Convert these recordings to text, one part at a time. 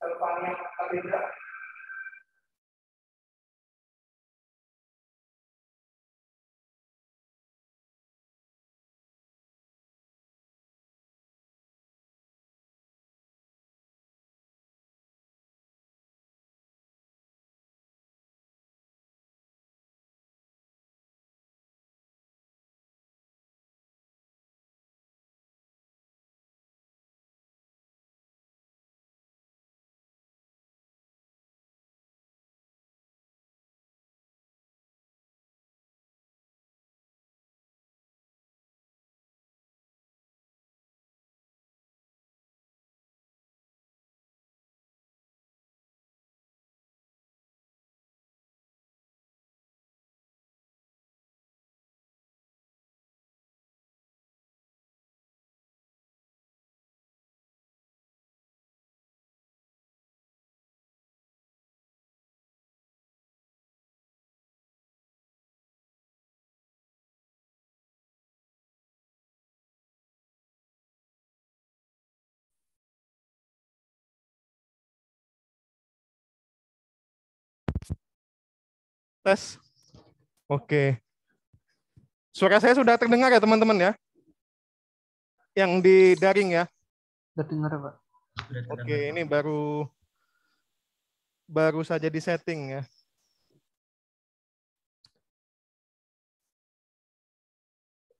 Kalau tes. Oke. Suara saya sudah terdengar ya teman-teman ya? Yang di daring ya? Sudah dengar Pak. Oke, ini baru baru saja di setting ya.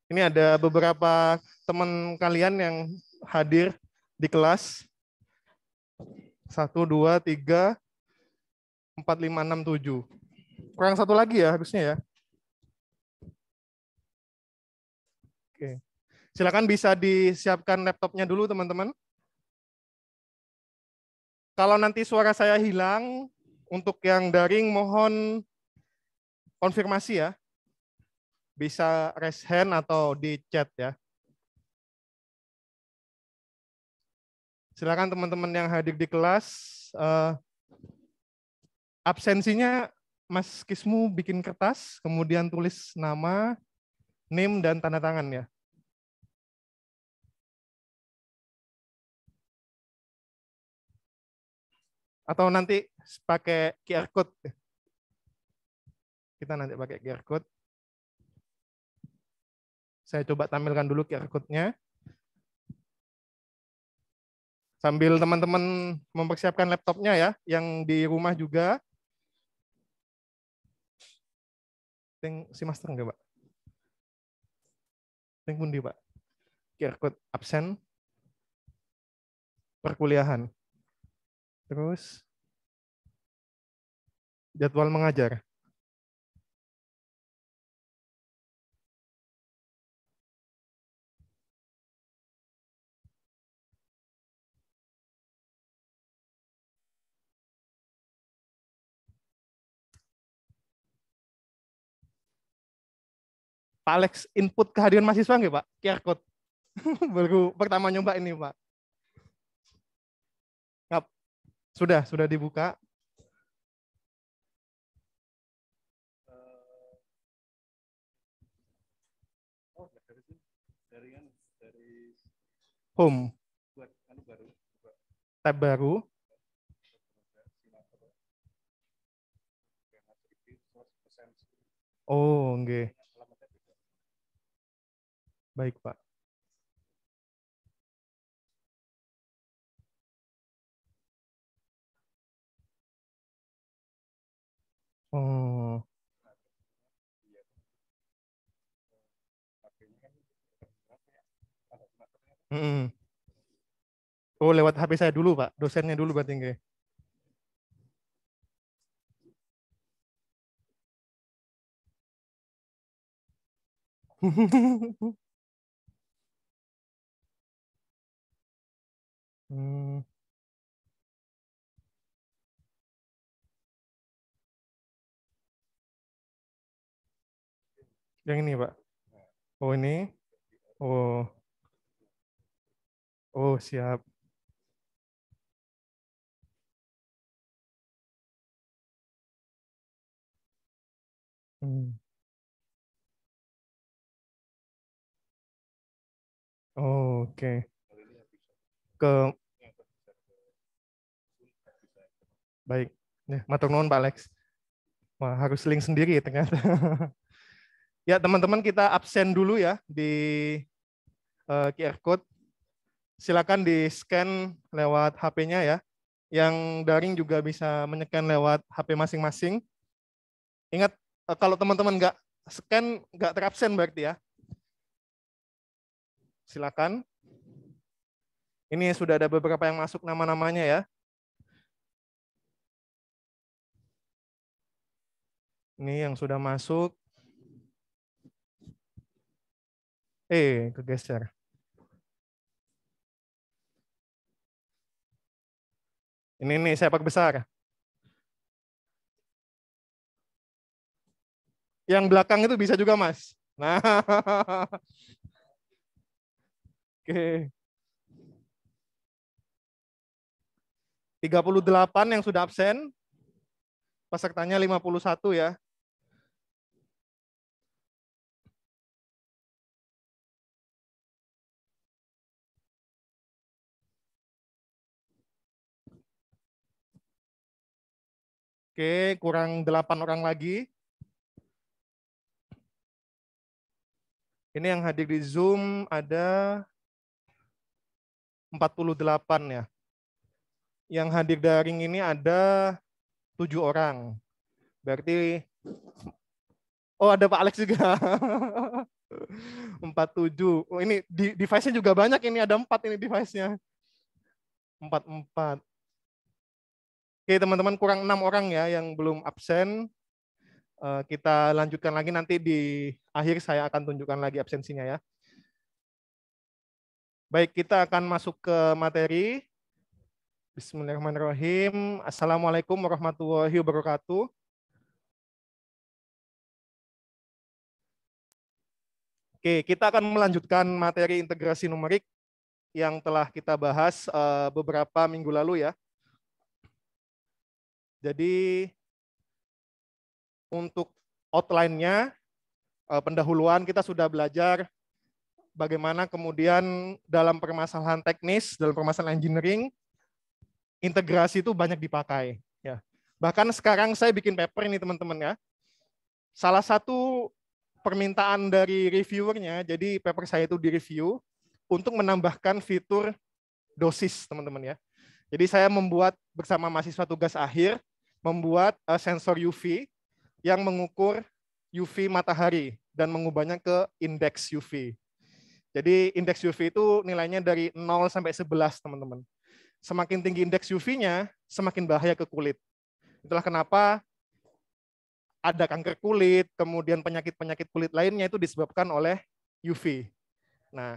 Ini ada beberapa teman kalian yang hadir di kelas. Satu, dua, tiga, empat, lima, enam, tujuh kurang satu lagi ya harusnya ya. Oke. Silakan bisa disiapkan laptopnya dulu teman-teman. Kalau nanti suara saya hilang, untuk yang daring mohon konfirmasi ya. Bisa raise hand atau di chat ya. Silakan teman-teman yang hadir di kelas, eh, absensinya Mas Kismu bikin kertas, kemudian tulis nama, name, dan tanda tangan ya. Atau nanti pakai QR Code. Kita nanti pakai QR Code. Saya coba tampilkan dulu QR Code-nya. Sambil teman-teman mempersiapkan laptopnya ya, yang di rumah juga, Teng si master enggak, Pak? Teng pundi, Pak? QR code absen perkuliahan. Terus jadwal mengajar. Pak Alex input kehadiran mahasiswa nggak Pak? QR code. Baru pertama nyoba ini Pak. Yap. Sudah, sudah dibuka. Eh, oh, home. Anu Tab baru. Oh, enggak Baik, Pak. Oh. oh lewat HP saya dulu, Pak. Dosennya dulu, Pak Tinggi. Hmm. Yang ini, Pak. Oh, ini. Oh. Oh, siap. Hmm. Oh, Oke. Okay. Ke Baik. Ya, matur nuwun Pak Alex. Wah, harus link sendiri ternyata. ya, teman-teman kita absen dulu ya di uh, eh, QR code. Silakan di-scan lewat HP-nya ya. Yang daring juga bisa menekan lewat HP masing-masing. Ingat uh, kalau teman-teman nggak scan nggak terabsen berarti ya. Silakan. Ini sudah ada beberapa yang masuk nama-namanya ya. Ini yang sudah masuk. Eh, kegeser. Ini nih sepak besar. Yang belakang itu bisa juga, Mas. Nah. Oke. 38 yang sudah absen. Pesertanya 51 ya. Oke, kurang delapan orang lagi. Ini yang hadir di Zoom ada 48 ya. Yang hadir daring ini ada tujuh orang. Berarti Oh, ada Pak Alex juga. 47. Oh, ini device-nya juga banyak ini ada empat ini device-nya. 44. Oke teman-teman kurang enam orang ya yang belum absen. Eh, kita lanjutkan lagi nanti di akhir saya akan tunjukkan lagi absensinya ya. Baik kita akan masuk ke materi. Bismillahirrahmanirrahim. Assalamualaikum warahmatullahi wabarakatuh. Oke kita akan melanjutkan materi integrasi numerik yang telah kita bahas eh, beberapa minggu lalu ya jadi untuk outline-nya, eh, pendahuluan kita sudah belajar bagaimana kemudian dalam permasalahan teknis, dalam permasalahan engineering, integrasi itu banyak dipakai. Ya. Bahkan sekarang saya bikin paper ini teman-teman ya. Salah satu permintaan dari reviewernya, jadi paper saya itu direview untuk menambahkan fitur dosis teman-teman ya. Jadi saya membuat bersama mahasiswa tugas akhir membuat uh, sensor UV yang mengukur UV matahari dan mengubahnya ke indeks UV. Jadi indeks UV itu nilainya dari 0 sampai 11, teman-teman. Semakin tinggi indeks UV-nya, semakin bahaya ke kulit. Itulah kenapa ada kanker kulit, kemudian penyakit-penyakit kulit lainnya itu disebabkan oleh UV. Nah,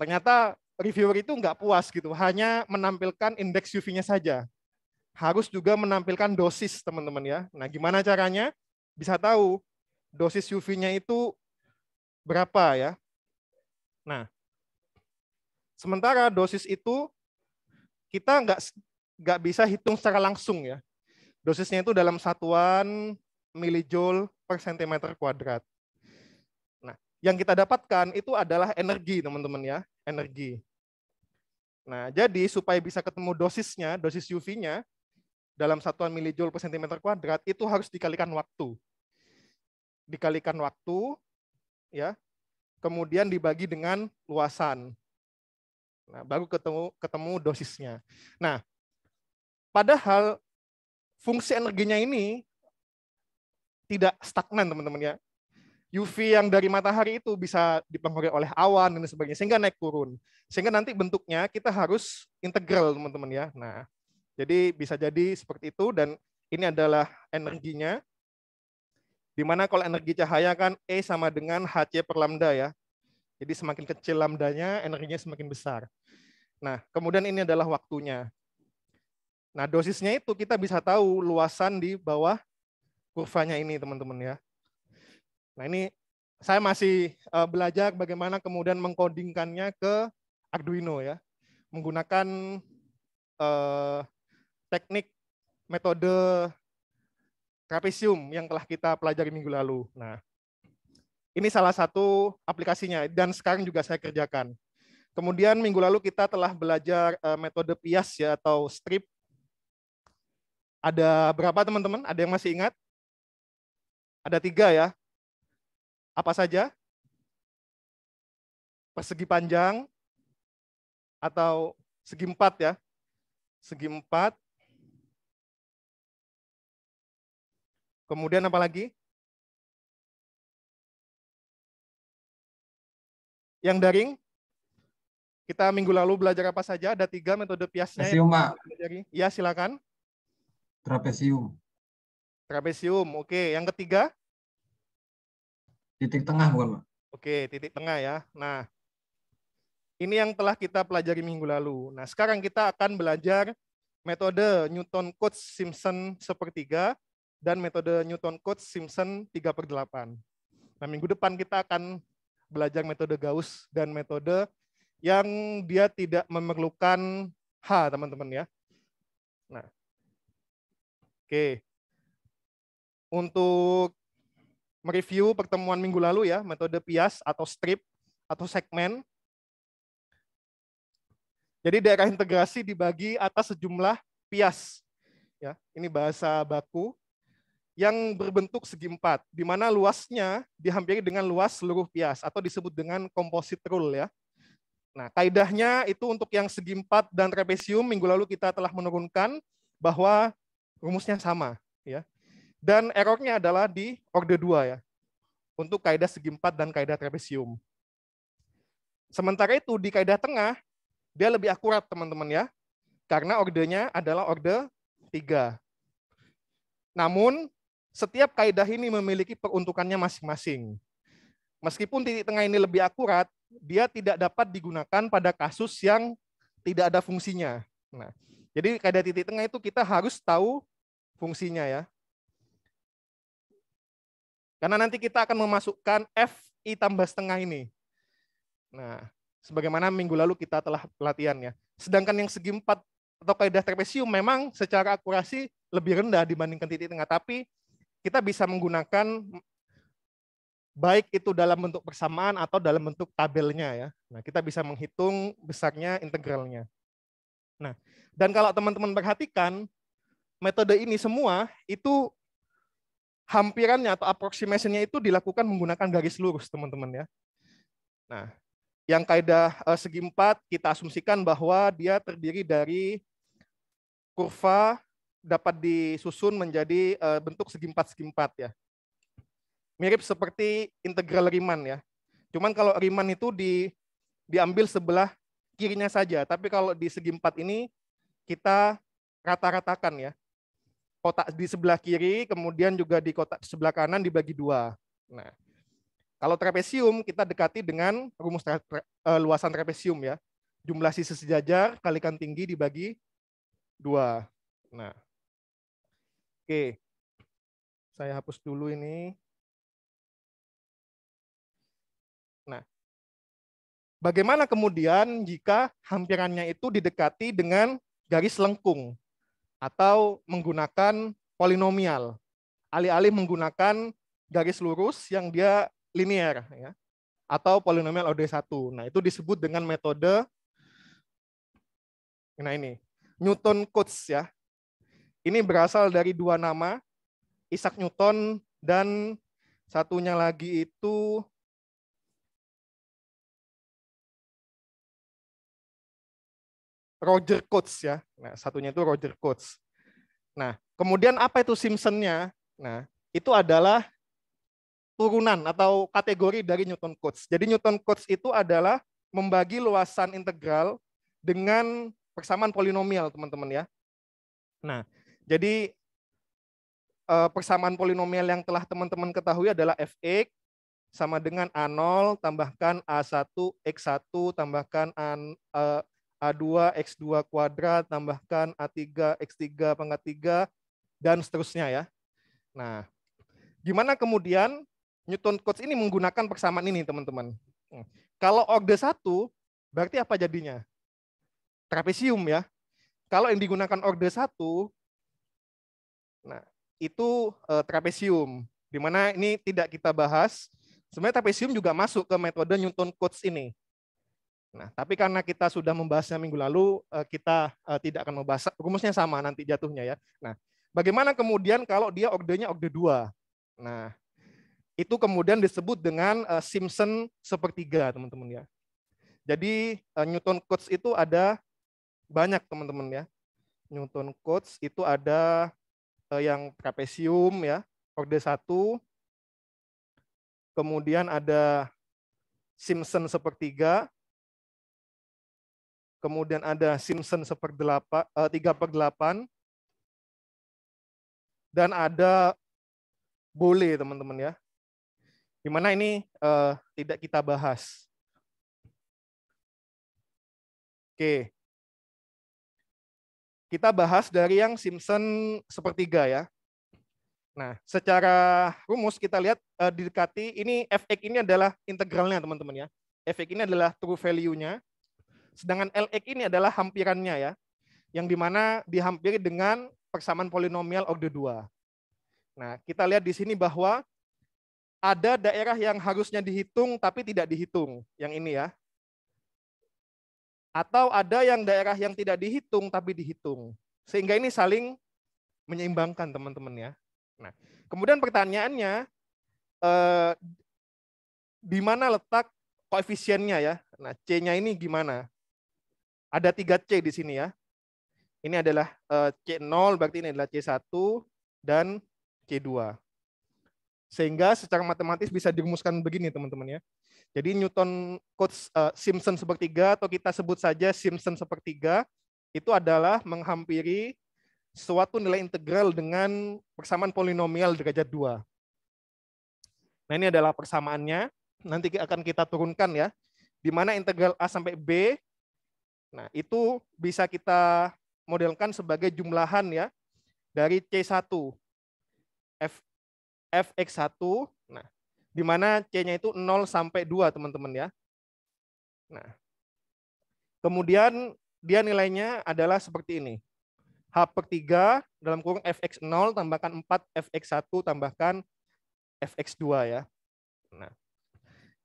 ternyata reviewer itu nggak puas gitu, hanya menampilkan indeks UV-nya saja harus juga menampilkan dosis teman-teman ya. Nah, gimana caranya? Bisa tahu dosis UV-nya itu berapa ya. Nah, sementara dosis itu kita nggak nggak bisa hitung secara langsung ya. Dosisnya itu dalam satuan milijoule per sentimeter kuadrat. Nah, yang kita dapatkan itu adalah energi teman-teman ya, energi. Nah, jadi supaya bisa ketemu dosisnya, dosis UV-nya, dalam satuan milijoule per sentimeter kuadrat itu harus dikalikan waktu. Dikalikan waktu, ya, kemudian dibagi dengan luasan. Nah, baru ketemu ketemu dosisnya. Nah, padahal fungsi energinya ini tidak stagnan teman-teman ya. UV yang dari matahari itu bisa dipengaruhi oleh awan dan sebagainya sehingga naik turun. Sehingga nanti bentuknya kita harus integral teman-teman ya. Nah, jadi bisa jadi seperti itu dan ini adalah energinya. Di mana kalau energi cahaya kan E sama dengan HC per lambda ya. Jadi semakin kecil lambdanya, energinya semakin besar. Nah, kemudian ini adalah waktunya. Nah, dosisnya itu kita bisa tahu luasan di bawah kurvanya ini, teman-teman ya. Nah, ini saya masih eh, belajar bagaimana kemudian mengkodingkannya ke Arduino ya menggunakan uh, teknik metode trapesium yang telah kita pelajari minggu lalu. Nah, ini salah satu aplikasinya dan sekarang juga saya kerjakan. Kemudian minggu lalu kita telah belajar eh, metode pias ya atau strip. Ada berapa teman-teman? Ada yang masih ingat? Ada tiga ya. Apa saja? Persegi panjang atau segi empat ya. Segi empat, Kemudian apa lagi? Yang daring, kita minggu lalu belajar apa saja? Ada tiga metode piasnya. Trapesium, Pak. Ya, silakan. Trapesium. Trapesium, oke. Yang ketiga? Titik tengah, bukan, Pak? Oke, titik tengah ya. Nah, ini yang telah kita pelajari minggu lalu. Nah, sekarang kita akan belajar metode Newton Cotes Simpson sepertiga dan metode Newton Cotes Simpson 3 per 8. Nah, minggu depan kita akan belajar metode Gauss dan metode yang dia tidak memerlukan H, teman-teman ya. Nah, oke. Untuk mereview pertemuan minggu lalu ya, metode pias atau strip atau segmen. Jadi daerah integrasi dibagi atas sejumlah pias. Ya, ini bahasa baku yang berbentuk segi empat, di mana luasnya dihampiri dengan luas seluruh pias atau disebut dengan komposit rule ya. Nah, kaidahnya itu untuk yang segi empat dan trapesium minggu lalu kita telah menurunkan bahwa rumusnya sama ya. Dan errornya adalah di orde 2 ya. Untuk kaidah segi empat dan kaidah trapesium. Sementara itu di kaidah tengah dia lebih akurat teman-teman ya. Karena ordernya adalah orde 3. Namun setiap kaidah ini memiliki peruntukannya masing-masing. Meskipun titik tengah ini lebih akurat, dia tidak dapat digunakan pada kasus yang tidak ada fungsinya. Nah, jadi kaidah titik tengah itu kita harus tahu fungsinya ya. Karena nanti kita akan memasukkan F I tambah setengah ini. Nah, sebagaimana minggu lalu kita telah pelatihan ya. Sedangkan yang segi empat atau kaidah trapesium memang secara akurasi lebih rendah dibandingkan titik tengah, tapi kita bisa menggunakan baik itu dalam bentuk persamaan atau dalam bentuk tabelnya ya. Nah, kita bisa menghitung besarnya integralnya. Nah, dan kalau teman-teman perhatikan, metode ini semua itu hampirannya atau approximation-nya itu dilakukan menggunakan garis lurus, teman-teman ya. Nah, yang kaidah eh, segi empat kita asumsikan bahwa dia terdiri dari kurva dapat disusun menjadi uh, bentuk segi empat segi empat ya. Mirip seperti integral Riemann ya. Cuman kalau Riemann itu di diambil sebelah kirinya saja, tapi kalau di segi empat ini kita rata-ratakan ya. Kotak di sebelah kiri, kemudian juga di kotak sebelah kanan dibagi dua. Nah, kalau trapesium kita dekati dengan rumus tra tra eh, luasan trapesium ya. Jumlah sisi sejajar kalikan tinggi dibagi dua. Nah, Oke. Saya hapus dulu ini. Nah, bagaimana kemudian jika hampirannya itu didekati dengan garis lengkung atau menggunakan polinomial, alih-alih menggunakan garis lurus yang dia linear, ya, atau polinomial OD1. Nah, itu disebut dengan metode nah ini, Newton Cotes ya. Ini berasal dari dua nama, Isaac Newton dan satunya lagi itu Roger Coates ya. Nah, satunya itu Roger Coates. Nah, kemudian apa itu Simpsonnya? Nah, itu adalah turunan atau kategori dari Newton Coates. Jadi Newton Coates itu adalah membagi luasan integral dengan persamaan polinomial, teman-teman ya. Nah, jadi eh, persamaan polinomial yang telah teman-teman ketahui adalah fx sama dengan A0 tambahkan A1 X1 tambahkan A, A2 2 x 2 eh, kuadrat tambahkan A3 X3 pangkat 3 dan seterusnya ya. Nah, gimana kemudian Newton Cotes ini menggunakan persamaan ini teman-teman? Hmm, kalau orde 1 berarti apa jadinya? Trapesium ya. Kalau yang digunakan orde 1 Nah, itu uh, trapesium, di mana ini tidak kita bahas. Sebenarnya trapesium juga masuk ke metode Newton Cotes ini. Nah, tapi karena kita sudah membahasnya minggu lalu, uh, kita uh, tidak akan membahas rumusnya sama nanti jatuhnya ya. Nah, bagaimana kemudian kalau dia ordenya orde 2? Nah, itu kemudian disebut dengan uh, Simpson sepertiga, teman-teman ya. Jadi uh, Newton Cotes itu ada banyak teman-teman ya. Newton Cotes itu ada Eh, yang trapesium ya, orde 1. Kemudian ada Simpson sepertiga. Kemudian ada Simpson eh, tiga per delapan. Dan ada boleh teman-teman ya. Dimana ini uh, tidak kita bahas. Oke, kita bahas dari yang Simpson sepertiga ya. Nah, secara rumus kita lihat uh, didekati ini fx ini adalah integralnya teman-teman ya. fx ini adalah true value-nya. Sedangkan lx ini adalah hampirannya ya. Yang dimana dihampiri dengan persamaan polinomial order 2. Nah, kita lihat di sini bahwa ada daerah yang harusnya dihitung tapi tidak dihitung. Yang ini ya, atau ada yang daerah yang tidak dihitung tapi dihitung. Sehingga ini saling menyeimbangkan teman-teman ya. Nah, kemudian pertanyaannya eh, di mana letak koefisiennya ya? Nah, C-nya ini gimana? Ada tiga c di sini ya. Ini adalah eh, C0 berarti ini adalah C1 dan C2. Sehingga secara matematis bisa dirumuskan begini teman-teman ya. Jadi Newton Coates uh, eh, Simpson sepertiga atau kita sebut saja Simpson sepertiga itu adalah menghampiri suatu nilai integral dengan persamaan polinomial derajat 2. Nah, ini adalah persamaannya. Nanti akan kita turunkan ya. Di mana integral A sampai B Nah, itu bisa kita modelkan sebagai jumlahan ya dari C1 F fx1 di mana C-nya itu 0 sampai 2, teman-teman ya. Nah. Kemudian dia nilainya adalah seperti ini. H per 3 dalam kurung fx0 tambahkan 4, fx1 tambahkan fx2 ya. Nah.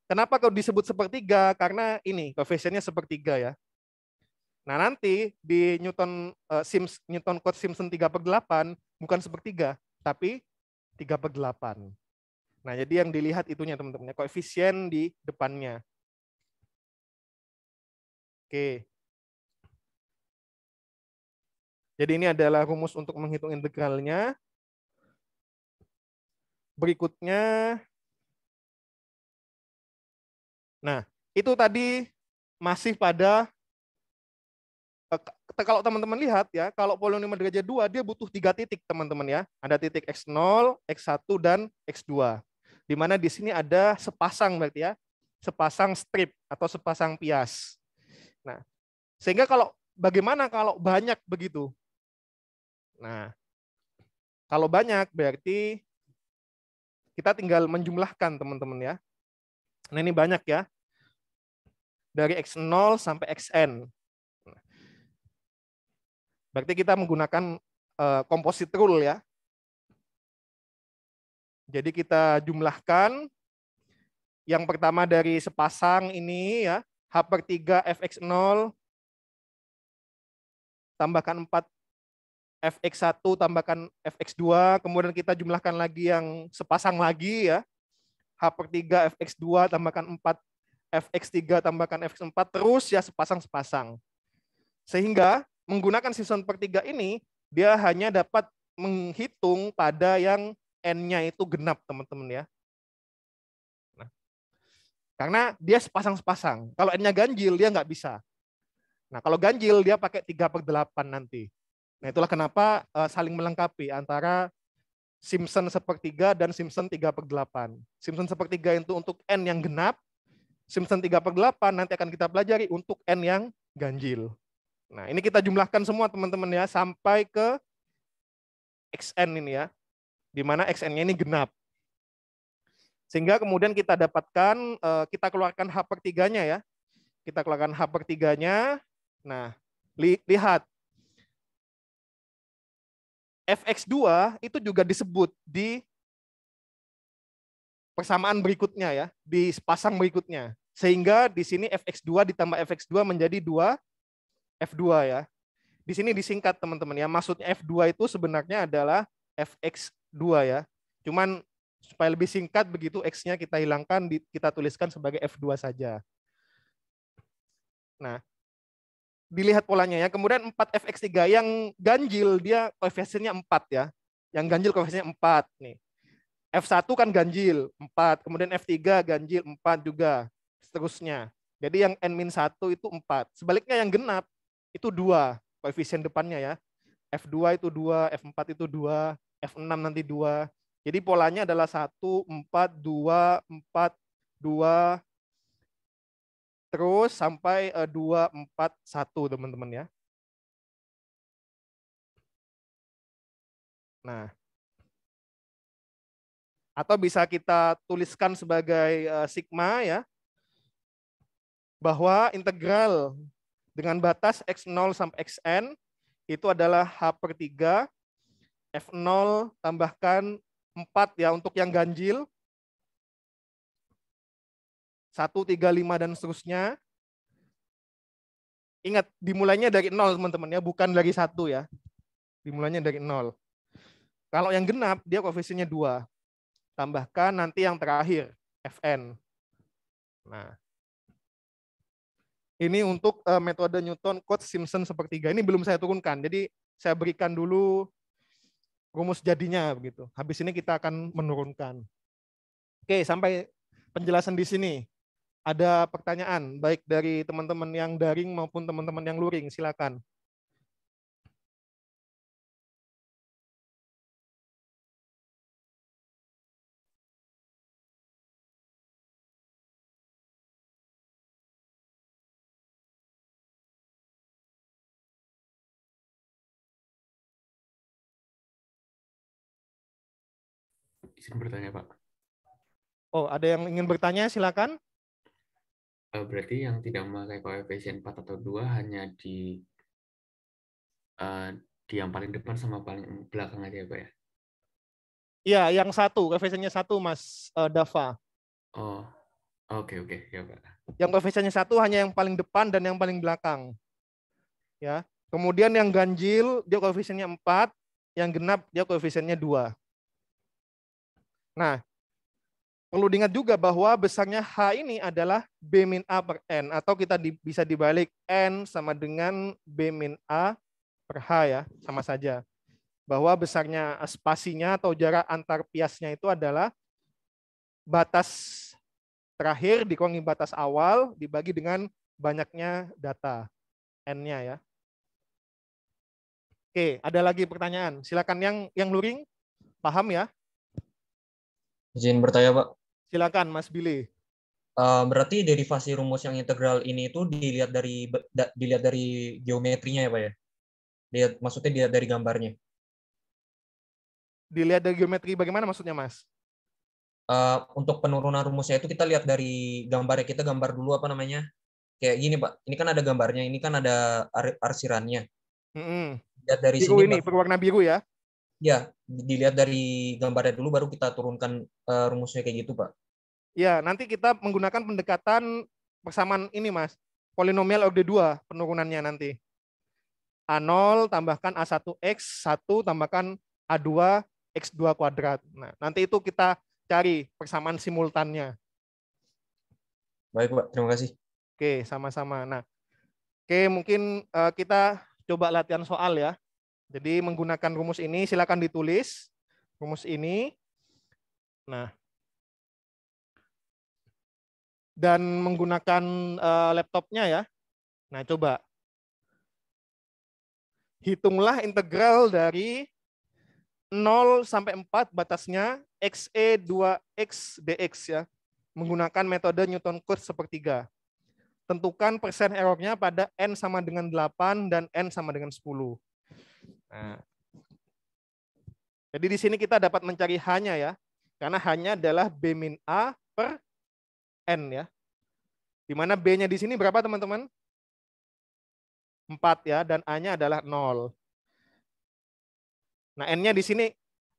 Kenapa kalau disebut sepertiga? Karena ini koefisiennya sepertiga ya. Nah nanti di Newton uh, Sims Newton Code Simpson 3 per 8 bukan sepertiga, tapi 3 per 8. Nah, jadi yang dilihat itunya teman-teman, koefisien di depannya. Oke. Jadi ini adalah rumus untuk menghitung integralnya. Berikutnya Nah, itu tadi masih pada eh, kalau teman-teman lihat ya, kalau polinomial derajat 2 dia butuh tiga titik teman-teman ya. Ada titik x0, x1 dan x2. Di mana di sini ada sepasang berarti ya, sepasang strip atau sepasang pias. Nah, sehingga kalau bagaimana kalau banyak begitu? Nah, kalau banyak berarti kita tinggal menjumlahkan teman-teman ya. Nah, ini banyak ya. Dari X0 sampai Xn. Berarti kita menggunakan uh, komposit rule ya. Jadi kita jumlahkan yang pertama dari sepasang ini ya, H per 3 Fx0 tambahkan 4 Fx1 tambahkan Fx2, kemudian kita jumlahkan lagi yang sepasang lagi ya. H per 3 Fx2 tambahkan 4 Fx3 tambahkan Fx4 terus ya sepasang-sepasang. Sehingga menggunakan sistem per 3 ini dia hanya dapat menghitung pada yang n-nya itu genap, teman-teman ya. Nah, karena dia sepasang-sepasang. Kalau n-nya ganjil, dia nggak bisa. Nah, kalau ganjil, dia pakai 3 per 8 nanti. Nah, itulah kenapa uh, saling melengkapi antara Simpson sepertiga dan Simpson 3 per 8. Simpson sepertiga itu untuk n yang genap, Simpson 3 per 8 nanti akan kita pelajari untuk n yang ganjil. Nah, ini kita jumlahkan semua teman-teman ya sampai ke xn ini ya di mana xn-nya ini genap. Sehingga kemudian kita dapatkan, eh, kita keluarkan H per 3 ya. Kita keluarkan H per 3 Nah, li lihat. Fx2 itu juga disebut di persamaan berikutnya ya, di pasang berikutnya. Sehingga di sini Fx2 ditambah Fx2 menjadi 2 F2 ya. Di sini disingkat teman-teman ya. Maksudnya F2 itu sebenarnya adalah Fx dua ya. Cuman supaya lebih singkat begitu X-nya kita hilangkan, kita tuliskan sebagai F2 saja. Nah, dilihat polanya ya. Kemudian 4fx3 yang ganjil dia koefisiennya 4 ya. Yang ganjil koefisiennya 4 nih. F1 kan ganjil 4, kemudian F3 ganjil 4 juga seterusnya. Jadi yang n-1 itu 4. Sebaliknya yang genap itu 2 koefisien depannya ya. F2 itu 2, F4 itu 2, F6 nanti 2. Jadi polanya adalah 1, 4, 2, 4, 2, terus sampai 2, 4, 1 teman-teman ya. Nah, atau bisa kita tuliskan sebagai eh, sigma ya bahwa integral dengan batas x0 sampai xn itu adalah h per 3 F0 tambahkan 4 ya untuk yang ganjil. 1, 3, 5, dan seterusnya. Ingat, dimulainya dari 0 teman-teman ya, bukan dari 1 ya. Dimulainya dari 0. Kalau yang genap, dia koefisiennya 2. Tambahkan nanti yang terakhir, Fn. Nah, ini untuk eh, metode Newton Cotes Simpson sepertiga. Ini belum saya turunkan. Jadi saya berikan dulu rumus jadinya begitu. Habis ini kita akan menurunkan. Oke, sampai penjelasan di sini. Ada pertanyaan baik dari teman-teman yang daring maupun teman-teman yang luring, silakan. izin bertanya Pak. Oh, ada yang ingin bertanya silakan. Eh, berarti yang tidak memakai koefisien 4 atau 2 hanya di uh, eh, di yang paling depan sama paling belakang aja ya Pak ya? Iya, yang satu, koefisiennya satu Mas uh, Dava. Oh, oke okay, oke okay. ya Pak. Yang koefisiennya satu hanya yang paling depan dan yang paling belakang. Ya. Kemudian yang ganjil dia koefisiennya empat, yang genap dia koefisiennya dua. Nah, perlu diingat juga bahwa besarnya H ini adalah B min A per N. Atau kita di, bisa dibalik N sama dengan B min A per H ya, sama saja. Bahwa besarnya spasinya atau jarak antar piasnya itu adalah batas terakhir dikurangi batas awal dibagi dengan banyaknya data N-nya ya. Oke, ada lagi pertanyaan? Silakan yang yang luring paham ya? Izin bertanya, Pak. Silakan, Mas Billy. Uh, berarti derivasi rumus yang integral ini itu dilihat dari dilihat dari geometrinya ya, Pak ya? Lihat maksudnya dilihat dari gambarnya. Dilihat dari geometri bagaimana maksudnya, Mas? Uh, untuk penurunan rumusnya itu kita lihat dari gambarnya. Kita gambar dulu apa namanya? Kayak gini, Pak. Ini kan ada gambarnya, ini kan ada arsirannya. Mm -hmm. Lihat dari biru sini, ini, Pak. berwarna biru ya? Ya, dilihat dari gambarnya dulu baru kita turunkan uh, rumusnya kayak gitu, Pak. Ya, nanti kita menggunakan pendekatan persamaan ini, Mas. Polinomial orde 2 penurunannya nanti. A0 tambahkan A1X, 1 tambahkan A2 X2 kuadrat. Nah, nanti itu kita cari persamaan simultannya. Baik, Pak. Terima kasih. Oke, sama-sama. Nah, oke mungkin uh, kita coba latihan soal ya. Jadi menggunakan rumus ini silakan ditulis rumus ini. Nah, dan menggunakan eh, laptopnya ya. Nah, coba hitunglah integral dari 0 sampai 4 batasnya xe2x dx ya menggunakan metode Newton Cotes sepertiga. Tentukan persen errornya pada n sama dengan 8 dan n sama dengan 10. Nah. jadi di sini kita dapat mencari hanya ya, karena hanya adalah b min a per n ya. Di mana b-nya di sini berapa teman-teman? 4 ya dan a-nya adalah 0. Nah, n-nya di sini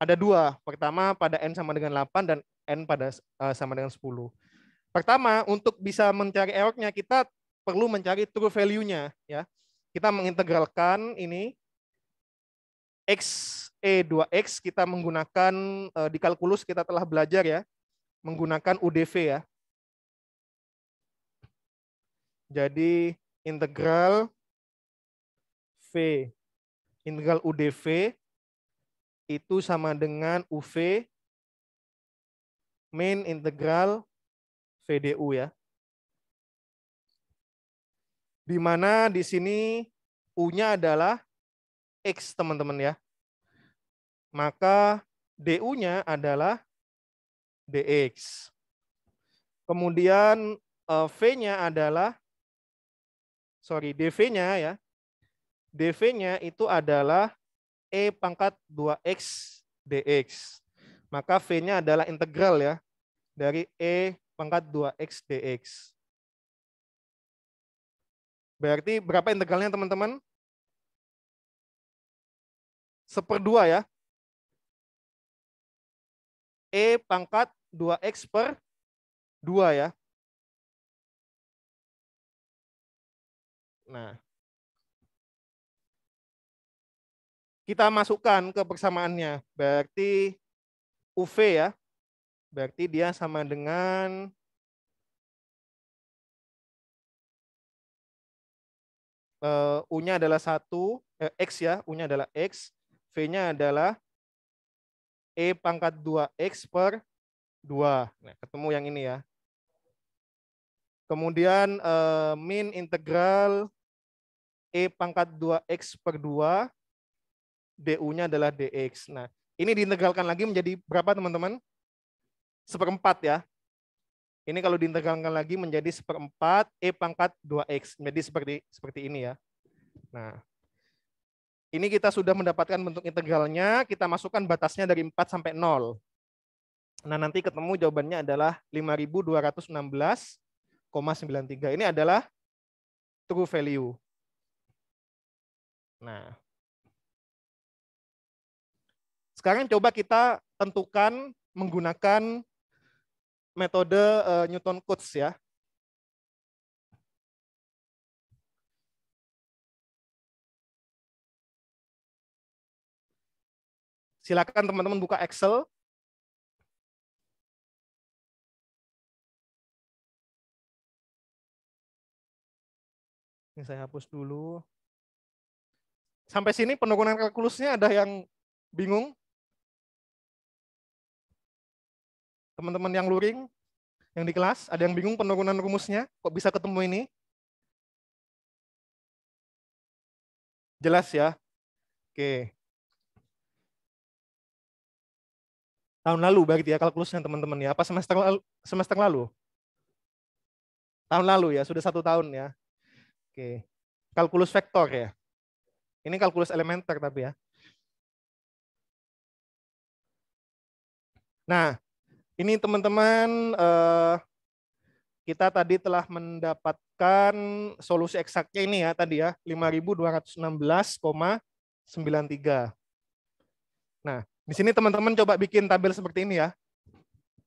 ada dua. Pertama pada n sama dengan 8 dan n pada uh, sama dengan 10. Pertama, untuk bisa mencari nya kita perlu mencari true value-nya ya. Kita mengintegralkan ini X E2X kita menggunakan eh, di kalkulus kita telah belajar ya menggunakan UDV ya. Jadi integral V integral UDV itu sama dengan UV main integral VDU ya. Di mana di sini U-nya adalah X, teman-teman ya. Maka DU-nya adalah DX. Kemudian eh, V-nya adalah, sorry, DV-nya ya. DV-nya itu adalah E pangkat 2X dx. Maka V-nya adalah integral ya dari E pangkat 2x dx. Berarti berapa integralnya teman-teman? seperdua ya. E pangkat 2X per 2 ya. Nah. Kita masukkan ke persamaannya. Berarti UV ya. Berarti dia sama dengan uh, U-nya adalah 1, eh, X ya, U-nya adalah X. V-nya adalah E pangkat 2X per 2. Nah, ketemu yang ini ya. Kemudian eh, min integral E pangkat 2X per 2 DU-nya adalah DX. Nah, ini diintegralkan lagi menjadi berapa teman-teman? Seperempat ya. Ini kalau diintegralkan lagi menjadi seperempat E pangkat 2X. Jadi seperti seperti ini ya. Nah, ini kita sudah mendapatkan bentuk integralnya, kita masukkan batasnya dari 4 sampai 0. Nah, nanti ketemu jawabannya adalah 5216,93. Ini adalah true value. Nah, sekarang coba kita tentukan menggunakan metode eh, Newton Cotes ya. Silakan teman-teman buka Excel. Ini saya hapus dulu. Sampai sini penurunan kalkulusnya ada yang bingung? Teman-teman yang luring, yang di kelas, ada yang bingung penurunan rumusnya? Kok bisa ketemu ini? Jelas ya? Oke. tahun lalu berarti ya kalkulusnya teman-teman ya apa semester lalu semester lalu tahun lalu ya sudah satu tahun ya oke kalkulus vektor ya ini kalkulus elementer tapi ya nah ini teman-teman eh, kita tadi telah mendapatkan solusi eksaknya ini ya tadi ya 5216,93 nah di sini teman-teman coba bikin tabel seperti ini ya.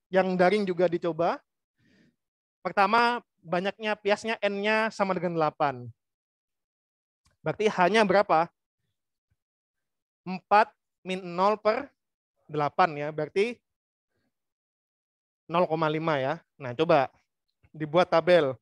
Yang daring juga dicoba. Pertama, banyaknya piasnya N-nya sama dengan 8. Berarti hanya berapa? 4 min 0 per 8 ya. Berarti 0,5 ya. Nah, coba dibuat tabel.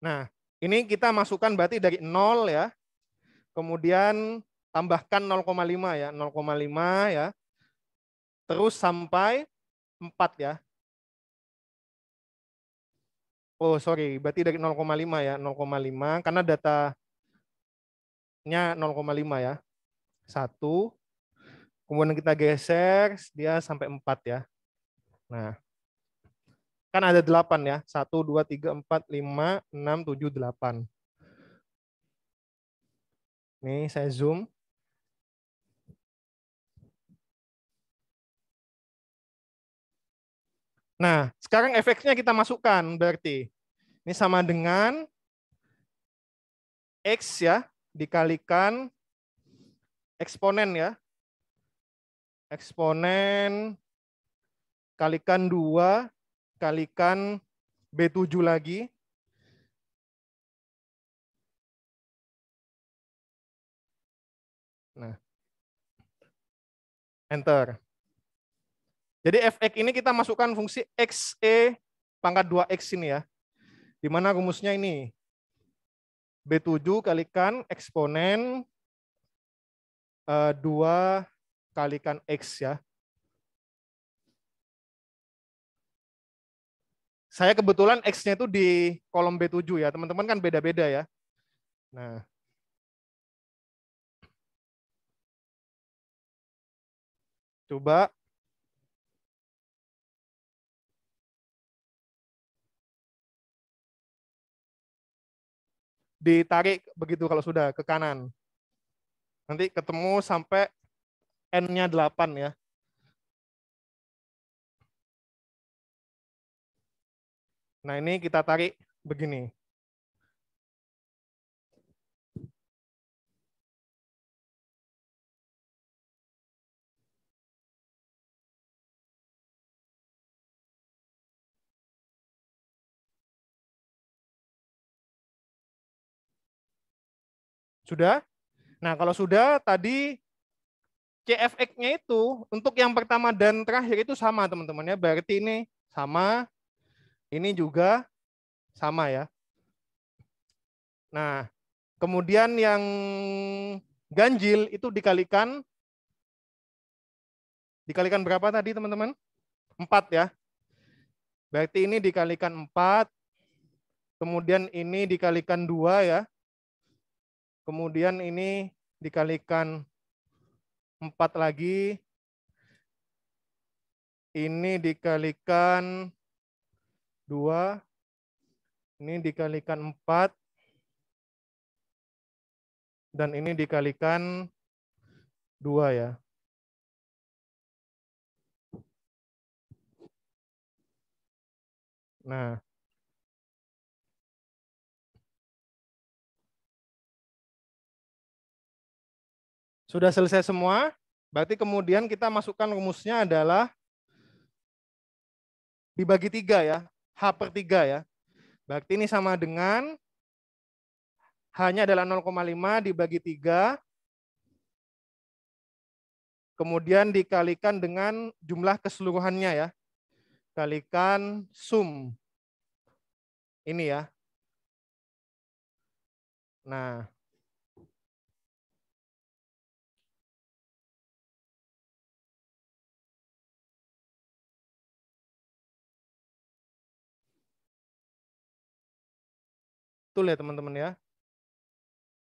Nah, ini kita masukkan berarti dari 0 ya. Kemudian tambahkan 0,5 ya, 0,5 ya. Terus sampai 4 ya. Oh, sorry, berarti dari 0,5 ya, 0,5 karena datanya 0,5 ya. 1 kemudian kita geser dia sampai 4 ya. Nah, Kan ada delapan ya. satu dua tiga empat lima enam tujuh delapan Nih saya zoom. Nah, sekarang efeknya kita masukkan berarti. Ini sama dengan X ya, dikalikan eksponen ya. Eksponen kalikan dua kalikan B7 lagi. Nah, enter. Jadi fx ini kita masukkan fungsi xe pangkat 2x ini ya. Di mana rumusnya ini. B7 kalikan eksponen 2 eh, kalikan x ya. saya kebetulan X-nya itu di kolom B7 ya. Teman-teman kan beda-beda ya. Nah. Coba ditarik begitu kalau sudah ke kanan. Nanti ketemu sampai N-nya 8 ya. Nah, ini kita tarik begini. Sudah? Nah, kalau sudah tadi CFX-nya itu untuk yang pertama dan terakhir itu sama teman-teman ya. Berarti ini sama ini juga sama ya. Nah, kemudian yang ganjil itu dikalikan dikalikan berapa tadi teman-teman? 4 ya. Berarti ini dikalikan 4, kemudian ini dikalikan 2 ya. Kemudian ini dikalikan 4 lagi. Ini dikalikan 2. Ini dikalikan 4. Dan ini dikalikan 2 ya. Nah. Sudah selesai semua? Berarti kemudian kita masukkan rumusnya adalah dibagi tiga ya. H per 3 ya. Berarti ini sama dengan H-nya adalah 0,5 dibagi 3. Kemudian dikalikan dengan jumlah keseluruhannya ya. Kalikan sum. Ini ya. Nah, betul ya teman-teman ya.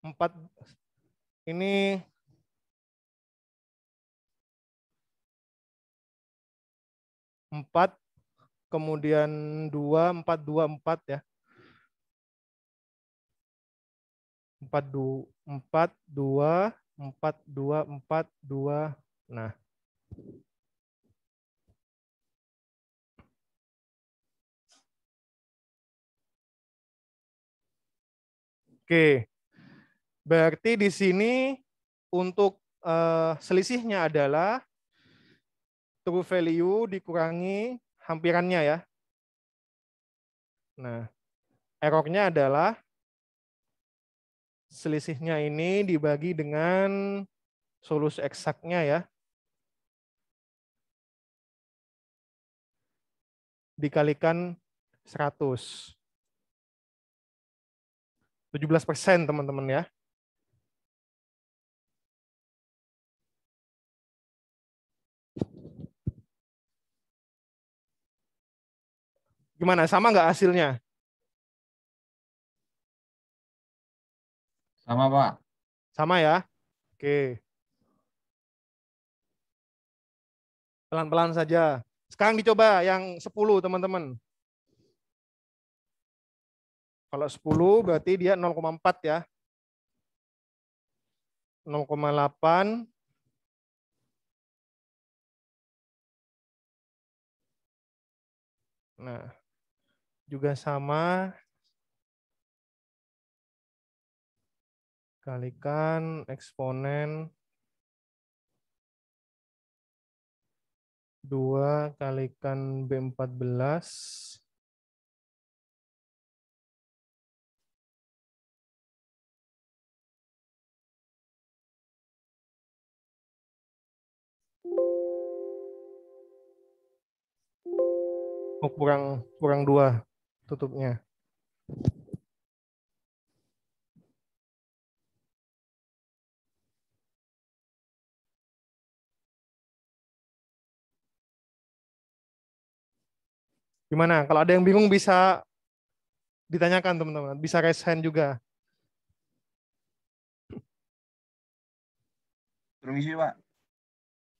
Empat ini empat kemudian dua empat dua empat ya empat dua empat dua empat dua empat dua nah Oke. Berarti di sini untuk eh, selisihnya adalah true value dikurangi hampirannya ya. Nah, errornya adalah selisihnya ini dibagi dengan solusi eksaknya ya. Dikalikan 100. 17 persen teman-teman ya. Gimana, sama nggak hasilnya? Sama, Pak. Sama ya? Oke. Pelan-pelan saja. Sekarang dicoba yang 10, teman-teman. Kalau 10 berarti dia 0,4 ya. 0,8 Nah, juga sama kalikan eksponen 2 kalikan B14 Oh, kurang kurang dua tutupnya. Gimana? Kalau ada yang bingung bisa ditanyakan teman-teman. Bisa raise hand juga. Permisi Pak.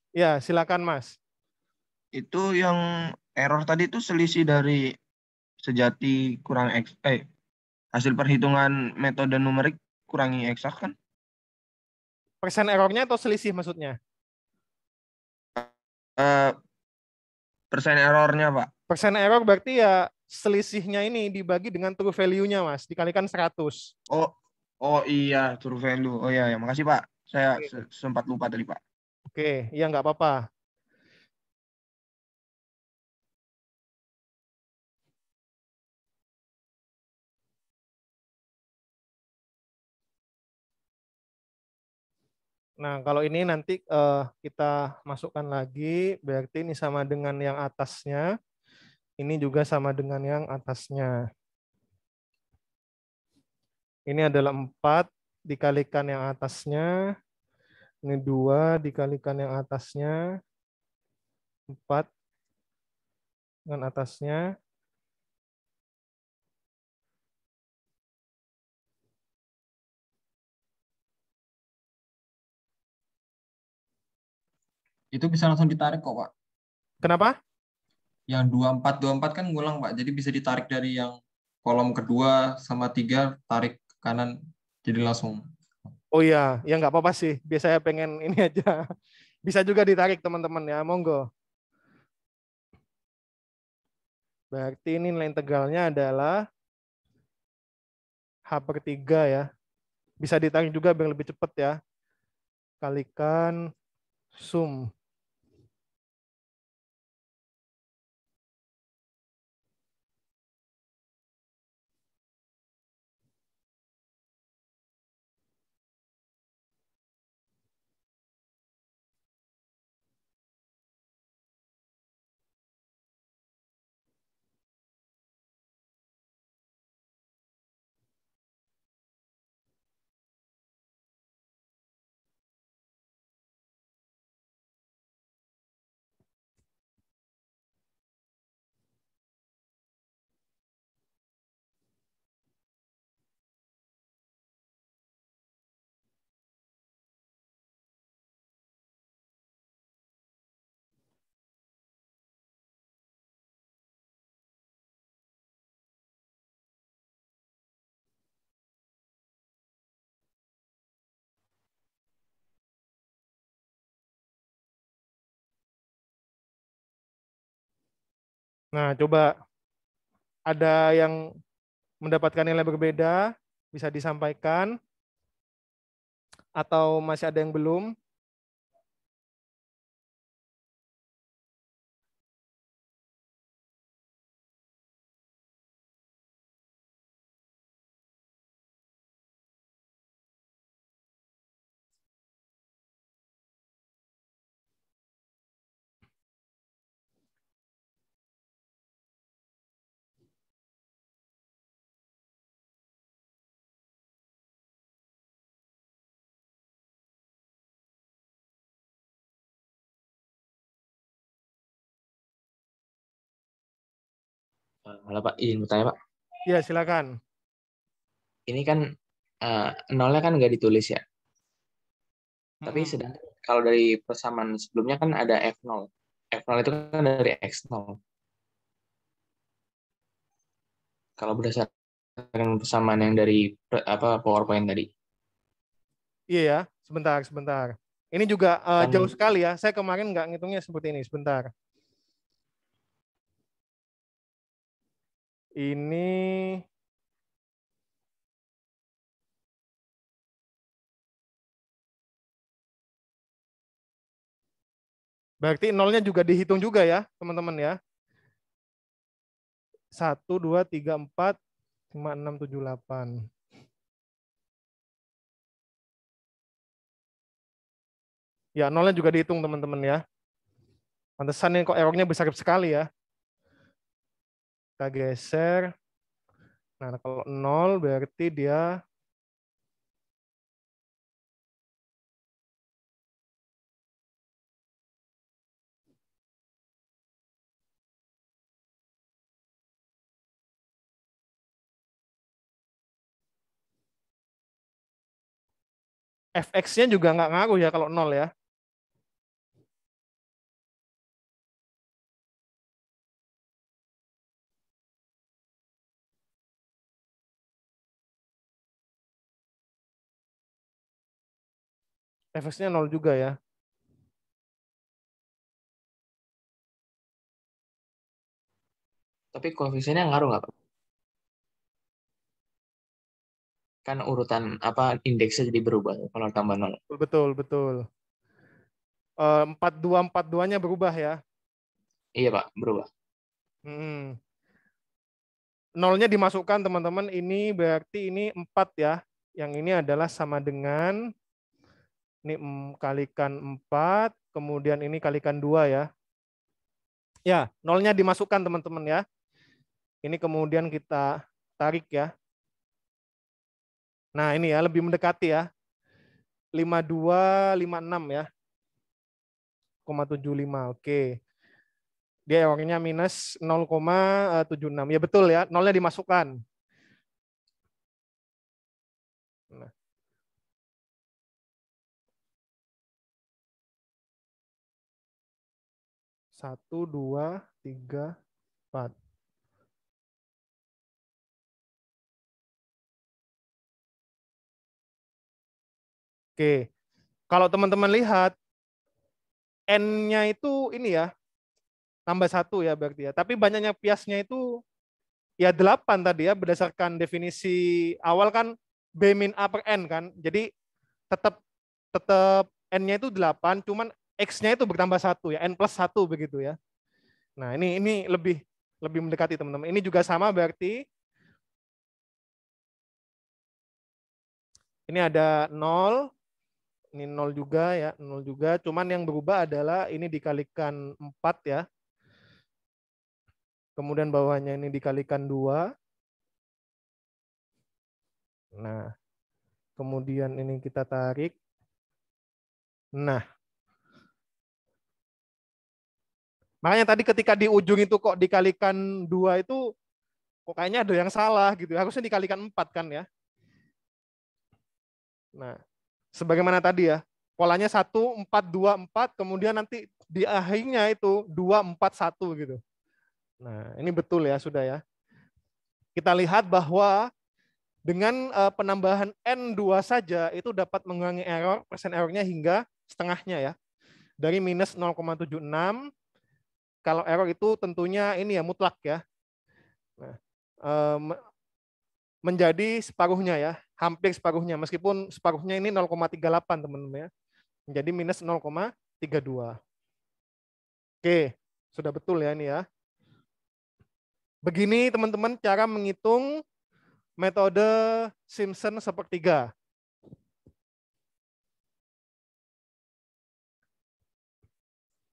Ya, silakan Mas. Itu yang error tadi itu selisih dari sejati kurang X, eh, hasil perhitungan metode numerik kurangi eksak kan? Persen errornya atau selisih maksudnya? Uh, persen errornya, Pak. Persen error berarti ya selisihnya ini dibagi dengan true value-nya, Mas. Dikalikan 100. Oh, oh iya, true value. Oh iya, ya. makasih Pak. Saya okay. Iya. sempat lupa tadi, Pak. Oke, iya nggak apa-apa. Nah, kalau ini nanti uh, kita masukkan lagi, berarti ini sama dengan yang atasnya. Ini juga sama dengan yang atasnya. Ini adalah 4, dikalikan yang atasnya, ini 2 dikalikan yang atasnya. 4 dengan atasnya. Itu bisa langsung ditarik kok, Pak. Kenapa? Yang 2424 kan ngulang, Pak. Jadi bisa ditarik dari yang kolom kedua sama tiga, tarik ke kanan. Jadi langsung Oh iya, ya nggak apa-apa sih. Biasanya pengen ini aja. Bisa juga ditarik teman-teman ya, monggo. Berarti ini nilai integralnya adalah H per 3 ya. Bisa ditarik juga biar lebih cepat ya. Kalikan sum. Nah, coba ada yang mendapatkan nilai berbeda bisa disampaikan atau masih ada yang belum Halo Pak, izin bertanya Pak. Ya, silakan. Ini kan uh, nolnya kan nggak ditulis ya. Hmm. Tapi sedangkan kalau dari persamaan sebelumnya kan ada F0. F0 itu kan dari X0. Kalau berdasarkan persamaan yang dari apa PowerPoint tadi. Iya ya, sebentar, sebentar. Ini juga uh, jauh sekali ya. Saya kemarin nggak ngitungnya seperti ini. Sebentar. ini berarti nolnya juga dihitung juga ya teman-teman ya satu dua tiga empat lima enam tujuh delapan ya nolnya juga dihitung teman-teman ya pantesan ini kok errornya besar sekali ya kita geser. Nah, kalau nol berarti dia FX-nya juga nggak ngaruh ya kalau nol ya. Efeknya nol juga ya. Tapi koefisiennya ngaruh nggak, Kan urutan apa indeksnya jadi berubah kalau tambah nol. Betul, betul. Eh, empat dua empat duanya berubah ya? Iya Pak, berubah. Hmm. Nolnya dimasukkan teman-teman. Ini berarti ini empat ya. Yang ini adalah sama dengan ini kalikan 4, kemudian ini kalikan 2 ya. Ya, nolnya dimasukkan teman-teman ya. Ini kemudian kita tarik ya. Nah ini ya, lebih mendekati ya. 52, 56 ya. 0,75, oke. Dia errornya minus 0,76. Ya betul ya, nolnya dimasukkan. Satu, dua, tiga, empat. Oke, kalau teman-teman lihat n-nya itu ini ya tambah satu ya berarti ya. Tapi banyaknya piasnya itu ya delapan tadi ya berdasarkan definisi awal kan b min a per n kan. Jadi tetap tetap n-nya itu delapan, cuman X-nya itu bertambah satu ya, n plus satu begitu ya. Nah ini ini lebih lebih mendekati teman-teman. Ini juga sama berarti ini ada nol ini nol juga ya, nol juga. Cuman yang berubah adalah ini dikalikan empat ya. Kemudian bawahnya ini dikalikan dua. Nah, kemudian ini kita tarik. Nah, Makanya tadi ketika di ujung itu kok dikalikan dua itu kok kayaknya ada yang salah gitu. Harusnya dikalikan empat kan ya. Nah, sebagaimana tadi ya, polanya satu empat dua empat, kemudian nanti di akhirnya itu dua empat satu gitu. Nah, ini betul ya sudah ya. Kita lihat bahwa dengan eh, penambahan N2 saja itu dapat mengurangi error, persen errornya hingga setengahnya ya. Dari minus 0,76 kalau error itu tentunya ini ya mutlak ya. Nah, eh, menjadi separuhnya ya, hampir separuhnya. Meskipun separuhnya ini 0,38 teman-teman ya. Menjadi minus 0,32. Oke, sudah betul ya ini ya. Begini teman-teman cara menghitung metode Simpson sepertiga.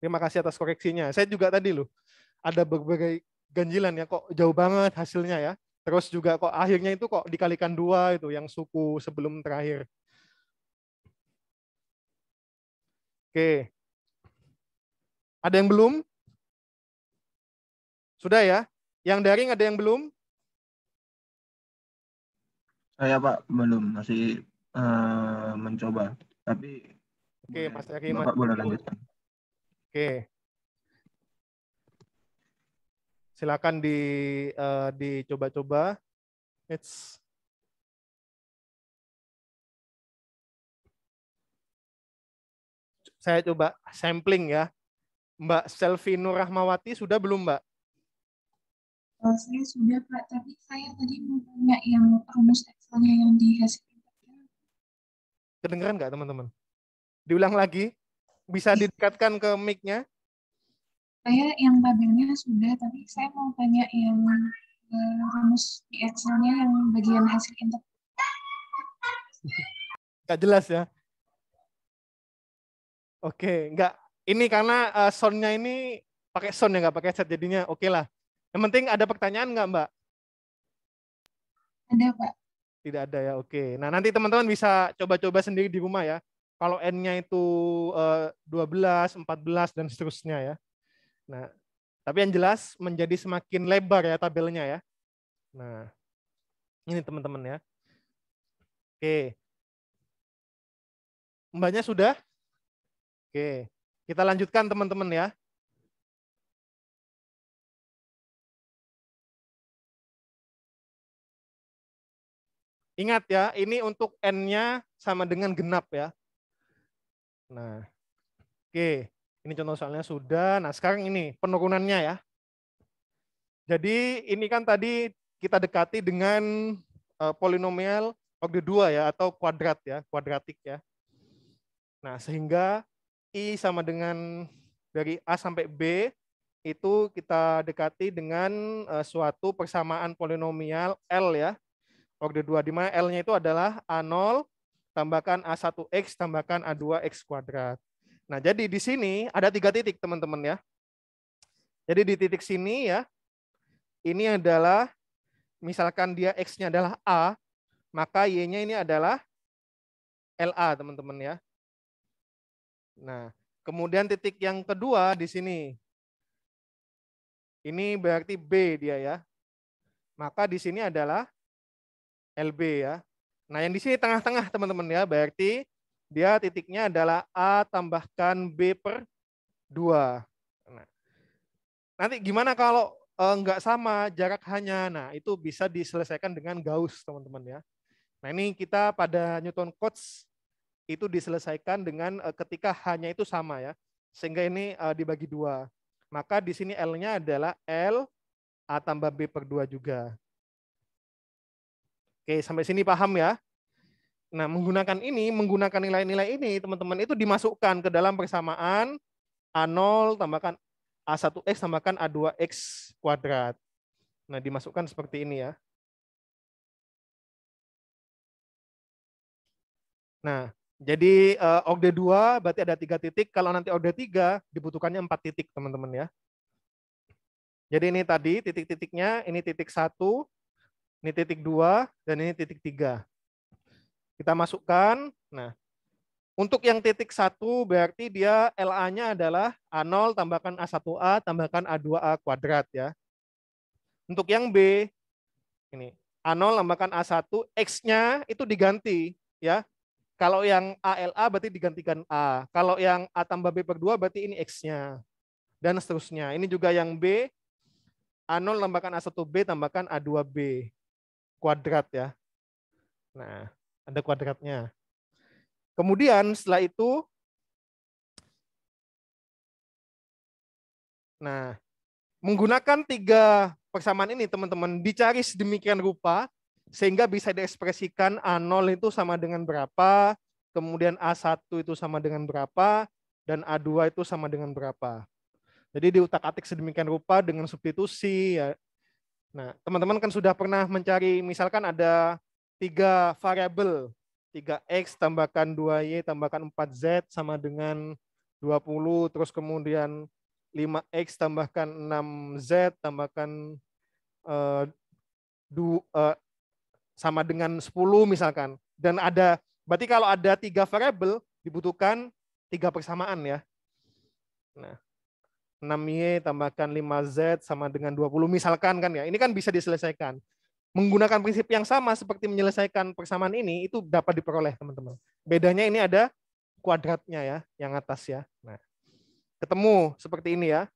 Terima kasih atas koreksinya. Saya juga tadi loh, ada berbagai ganjilan ya, kok jauh banget hasilnya ya. Terus juga kok akhirnya itu kok dikalikan dua itu yang suku sebelum terakhir. Oke. Ada yang belum? Sudah ya? Yang daring ada yang belum? Saya Pak belum, masih uh, mencoba. Tapi Oke, Mas Bapak boleh lanjutkan. Oke. Silakan di uh, dicoba-coba. It's saya coba sampling ya. Mbak Selvi Nur Rahmawati sudah belum, Mbak? Oh, saya sudah, Pak. Tapi saya tadi mau tanya yang rumus Excel-nya yang dihasilkan. Kedengeran nggak, teman-teman? Diulang lagi bisa iya. didekatkan ke mic-nya? Saya yang tabelnya sudah, tapi saya mau tanya yang eh, rumus di Excel-nya yang bagian hasil inter. Gak jelas ya? Oke, enggak. Ini karena uh, sound-nya ini pakai sound ya, nggak pakai set. jadinya oke okay lah. Yang penting ada pertanyaan nggak, Mbak? Ada, Pak. Tidak ada ya, oke. Nah, nanti teman-teman bisa coba-coba sendiri di rumah ya kalau n-nya itu uh, 12, 14 dan seterusnya ya. Nah, tapi yang jelas menjadi semakin lebar ya tabelnya ya. Nah, ini teman-teman ya. Oke. Mbaknya sudah? Oke. Kita lanjutkan teman-teman ya. Ingat ya, ini untuk n-nya sama dengan genap ya. Nah, oke. Ini contoh soalnya sudah. Nah, sekarang ini penurunannya ya. Jadi ini kan tadi kita dekati dengan uh, polinomial ogde dua ya atau kuadrat ya, kuadratik ya. Nah, sehingga I sama dengan dari A sampai B itu kita dekati dengan uh, suatu persamaan polinomial L ya. Ogde 2 di mana L-nya itu adalah A0 tambahkan A1X, tambahkan A2X kuadrat. Nah, jadi di sini ada tiga titik, teman-teman ya. Jadi di titik sini ya, ini adalah, misalkan dia X-nya adalah A, maka Y-nya ini adalah LA, teman-teman ya. Nah, kemudian titik yang kedua di sini. Ini berarti B dia ya. Maka di sini adalah LB ya. Nah, yang di sini tengah-tengah teman-teman ya, berarti dia titiknya adalah A tambahkan B per 2. Nah, nanti gimana kalau eh, nggak sama jarak hanya? Nah, itu bisa diselesaikan dengan Gauss, teman-teman ya. Nah, ini kita pada Newton Cotes itu diselesaikan dengan eh, ketika hanya itu sama ya. Sehingga ini eh, dibagi dua. Maka di sini L-nya adalah L A tambah B per 2 juga. Oke, sampai sini paham ya? Nah, menggunakan ini, menggunakan nilai-nilai ini, teman-teman, itu dimasukkan ke dalam persamaan A0 tambahkan A1X tambahkan A2X kuadrat. Nah, dimasukkan seperti ini ya. Nah, jadi uh, eh, orde 2 berarti ada tiga titik. Kalau nanti orde 3 dibutuhkannya empat titik, teman-teman ya. Jadi ini tadi titik-titiknya, ini titik satu, ini titik dua dan ini titik tiga. Kita masukkan. Nah, untuk yang titik satu berarti dia LA-nya adalah A0 tambahkan A1A tambahkan A2A kuadrat ya. Untuk yang B ini A0 tambahkan A1 X-nya itu diganti ya. Kalau yang ALA berarti digantikan A. Kalau yang A tambah B per 2 berarti ini X-nya. Dan seterusnya. Ini juga yang B. A0 tambahkan A1B tambahkan A2B kuadrat ya. Nah, ada kuadratnya. Kemudian setelah itu Nah, menggunakan tiga persamaan ini teman-teman dicari sedemikian rupa sehingga bisa diekspresikan A0 itu sama dengan berapa, kemudian A1 itu sama dengan berapa, dan A2 itu sama dengan berapa. Jadi diutak-atik sedemikian rupa dengan substitusi, ya, Nah, teman-teman kan sudah pernah mencari, misalkan ada tiga variabel, tiga x tambahkan dua y tambahkan empat z sama dengan dua puluh terus kemudian lima x tambahkan enam z tambahkan uh, uh, sama dengan sepuluh misalkan. Dan ada, berarti kalau ada tiga variabel dibutuhkan tiga persamaan ya. Nah, 6Y tambahkan 5Z sama dengan 20 misalkan kan ya. Ini kan bisa diselesaikan. Menggunakan prinsip yang sama seperti menyelesaikan persamaan ini itu dapat diperoleh teman-teman. Bedanya ini ada kuadratnya ya, yang atas ya. Nah, ketemu seperti ini ya.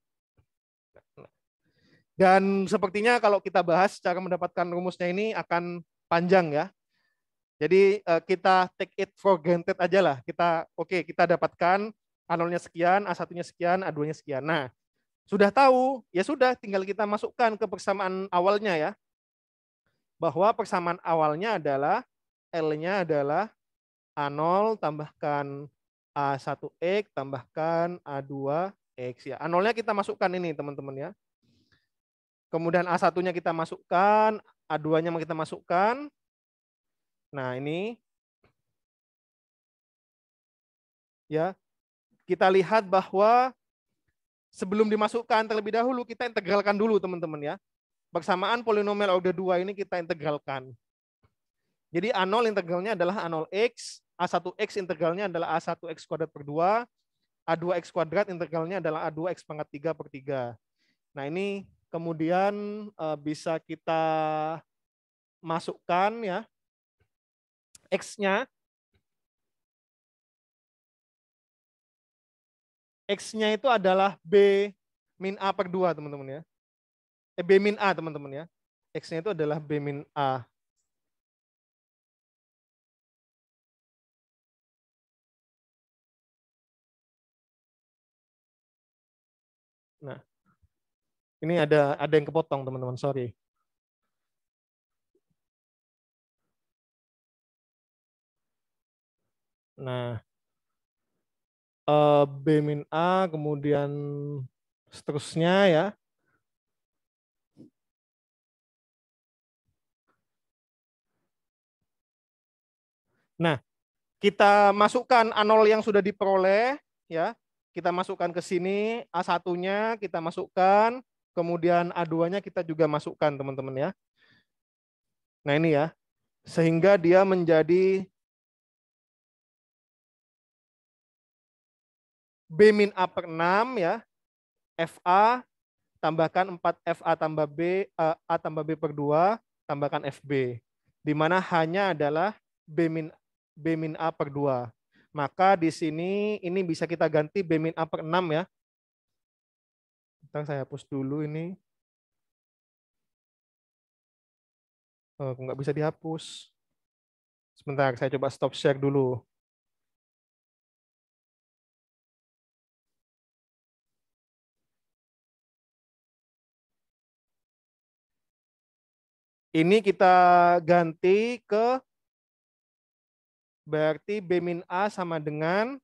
Dan sepertinya kalau kita bahas cara mendapatkan rumusnya ini akan panjang ya. Jadi eh, kita take it for granted aja lah. Kita oke okay, kita dapatkan A0-nya sekian, A1-nya sekian, A2-nya sekian. Nah, sudah tahu, ya sudah tinggal kita masukkan ke persamaan awalnya ya. Bahwa persamaan awalnya adalah L-nya adalah A0 tambahkan A1X tambahkan A2X ya. A0-nya kita masukkan ini teman-teman ya. Kemudian A1-nya kita masukkan, A2-nya kita masukkan. Nah, ini ya kita lihat bahwa sebelum dimasukkan terlebih dahulu kita integralkan dulu teman-teman ya. Persamaan polinomial order 2 ini kita integralkan. Jadi A0 integralnya adalah A0 X, A1X integralnya adalah A1X kuadrat per 2, A2X kuadrat integralnya adalah A2X pangkat 3 per 3. Nah ini kemudian eh, bisa kita masukkan ya X-nya X-nya itu adalah B min A per 2, teman-teman ya. Eh, B min A, teman-teman ya. X-nya itu adalah B min A. Nah, ini ada ada yang kepotong, teman-teman. Sorry. Nah, Eh, B min A, kemudian seterusnya ya. Nah, kita masukkan a anol yang sudah diperoleh ya. Kita masukkan ke sini A1-nya kita masukkan, kemudian A2-nya kita juga masukkan, teman-teman ya. Nah, ini ya. Sehingga dia menjadi B min A per 6 ya. FA tambahkan 4 FA tambah B, eh, A tambah B per 2, tambahkan FB. Di mana hanya adalah B min, B min A per 2. Maka di sini ini bisa kita ganti B min A per 6 ya. Bentar saya hapus dulu ini. Oh, nggak bisa dihapus. Sebentar, saya coba stop share dulu. Ini kita ganti ke berarti B min A sama dengan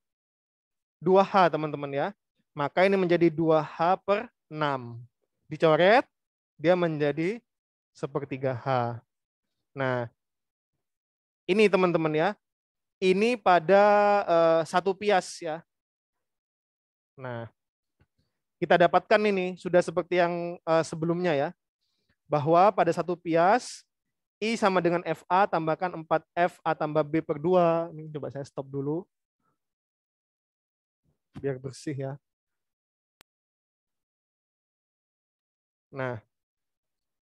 2H teman-teman ya. Maka ini menjadi 2H per 6. Dicoret, dia menjadi sepertiga H. Nah, ini teman-teman ya. Ini pada uh, satu pias ya. Nah, kita dapatkan ini sudah seperti yang uh, sebelumnya ya bahwa pada satu pias I sama dengan FA tambahkan 4 FA tambah B per 2. Ini coba saya stop dulu. Biar bersih ya. Nah,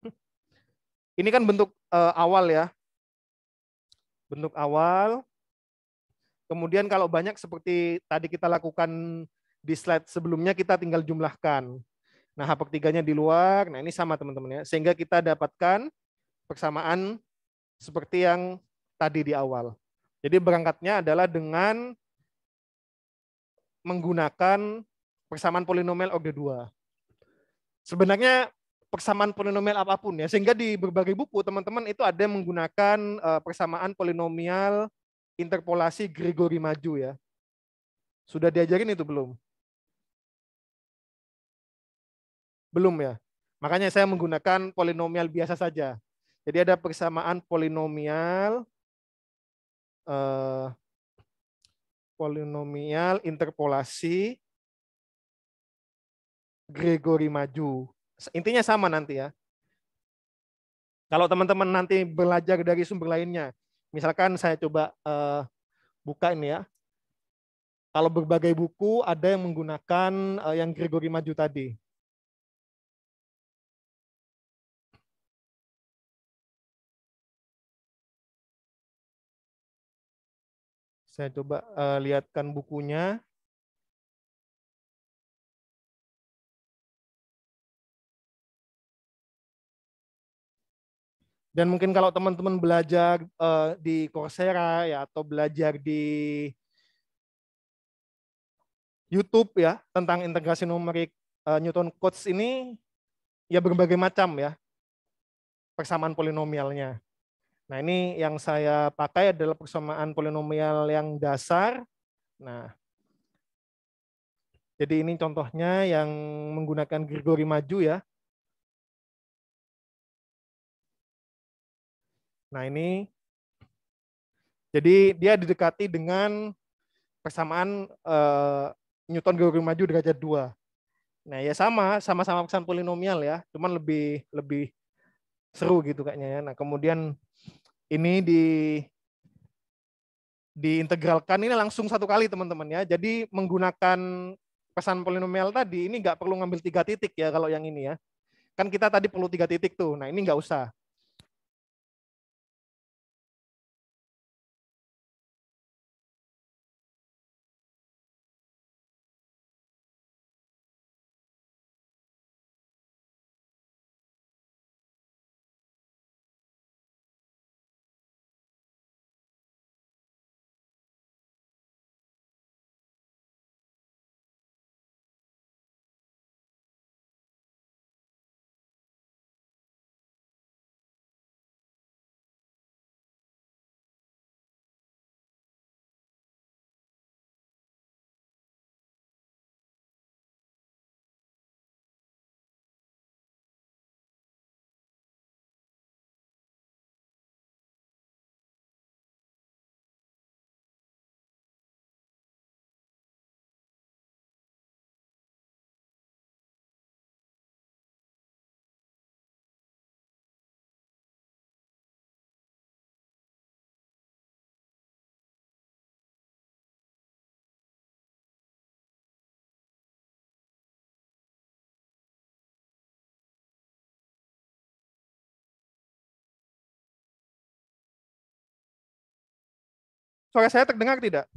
ini kan bentuk eh, awal ya. Bentuk awal. Kemudian kalau banyak seperti tadi kita lakukan di slide sebelumnya, kita tinggal jumlahkan. Nah, H tiganya di luar. Nah, ini sama teman-teman ya. Sehingga kita dapatkan persamaan seperti yang tadi di awal. Jadi berangkatnya adalah dengan menggunakan persamaan polinomial orde 2. Sebenarnya persamaan polinomial apapun ya, sehingga di berbagai buku teman-teman itu ada yang menggunakan eh, persamaan polinomial interpolasi Gregory maju ya. Sudah diajarin itu belum? Belum ya. Makanya saya menggunakan polinomial biasa saja. Jadi ada persamaan polinomial eh, polinomial interpolasi Gregory maju. Intinya sama nanti ya. Kalau teman-teman nanti belajar dari sumber lainnya, misalkan saya coba eh, buka ini ya. Kalau berbagai buku ada yang menggunakan eh, yang Gregory maju tadi. Saya coba uh, lihatkan bukunya. Dan mungkin kalau teman-teman belajar uh, di Coursera ya atau belajar di YouTube ya tentang integrasi numerik uh, Newton Cotes ini ya berbagai macam ya persamaan polinomialnya. Nah, ini yang saya pakai adalah persamaan polinomial yang dasar. Nah, jadi ini contohnya yang menggunakan Gregory maju ya. Nah, ini jadi dia didekati dengan persamaan eh, Newton Gregory maju derajat 2. Nah, ya sama, sama-sama persamaan polinomial ya, cuman lebih lebih seru gitu kayaknya ya. Nah, kemudian ini di diintegralkan ini langsung satu kali teman-teman ya. Jadi menggunakan pesan polinomial tadi ini nggak perlu ngambil tiga titik ya kalau yang ini ya. Kan kita tadi perlu tiga titik tuh. Nah ini nggak usah. Suara saya terdengar tidak?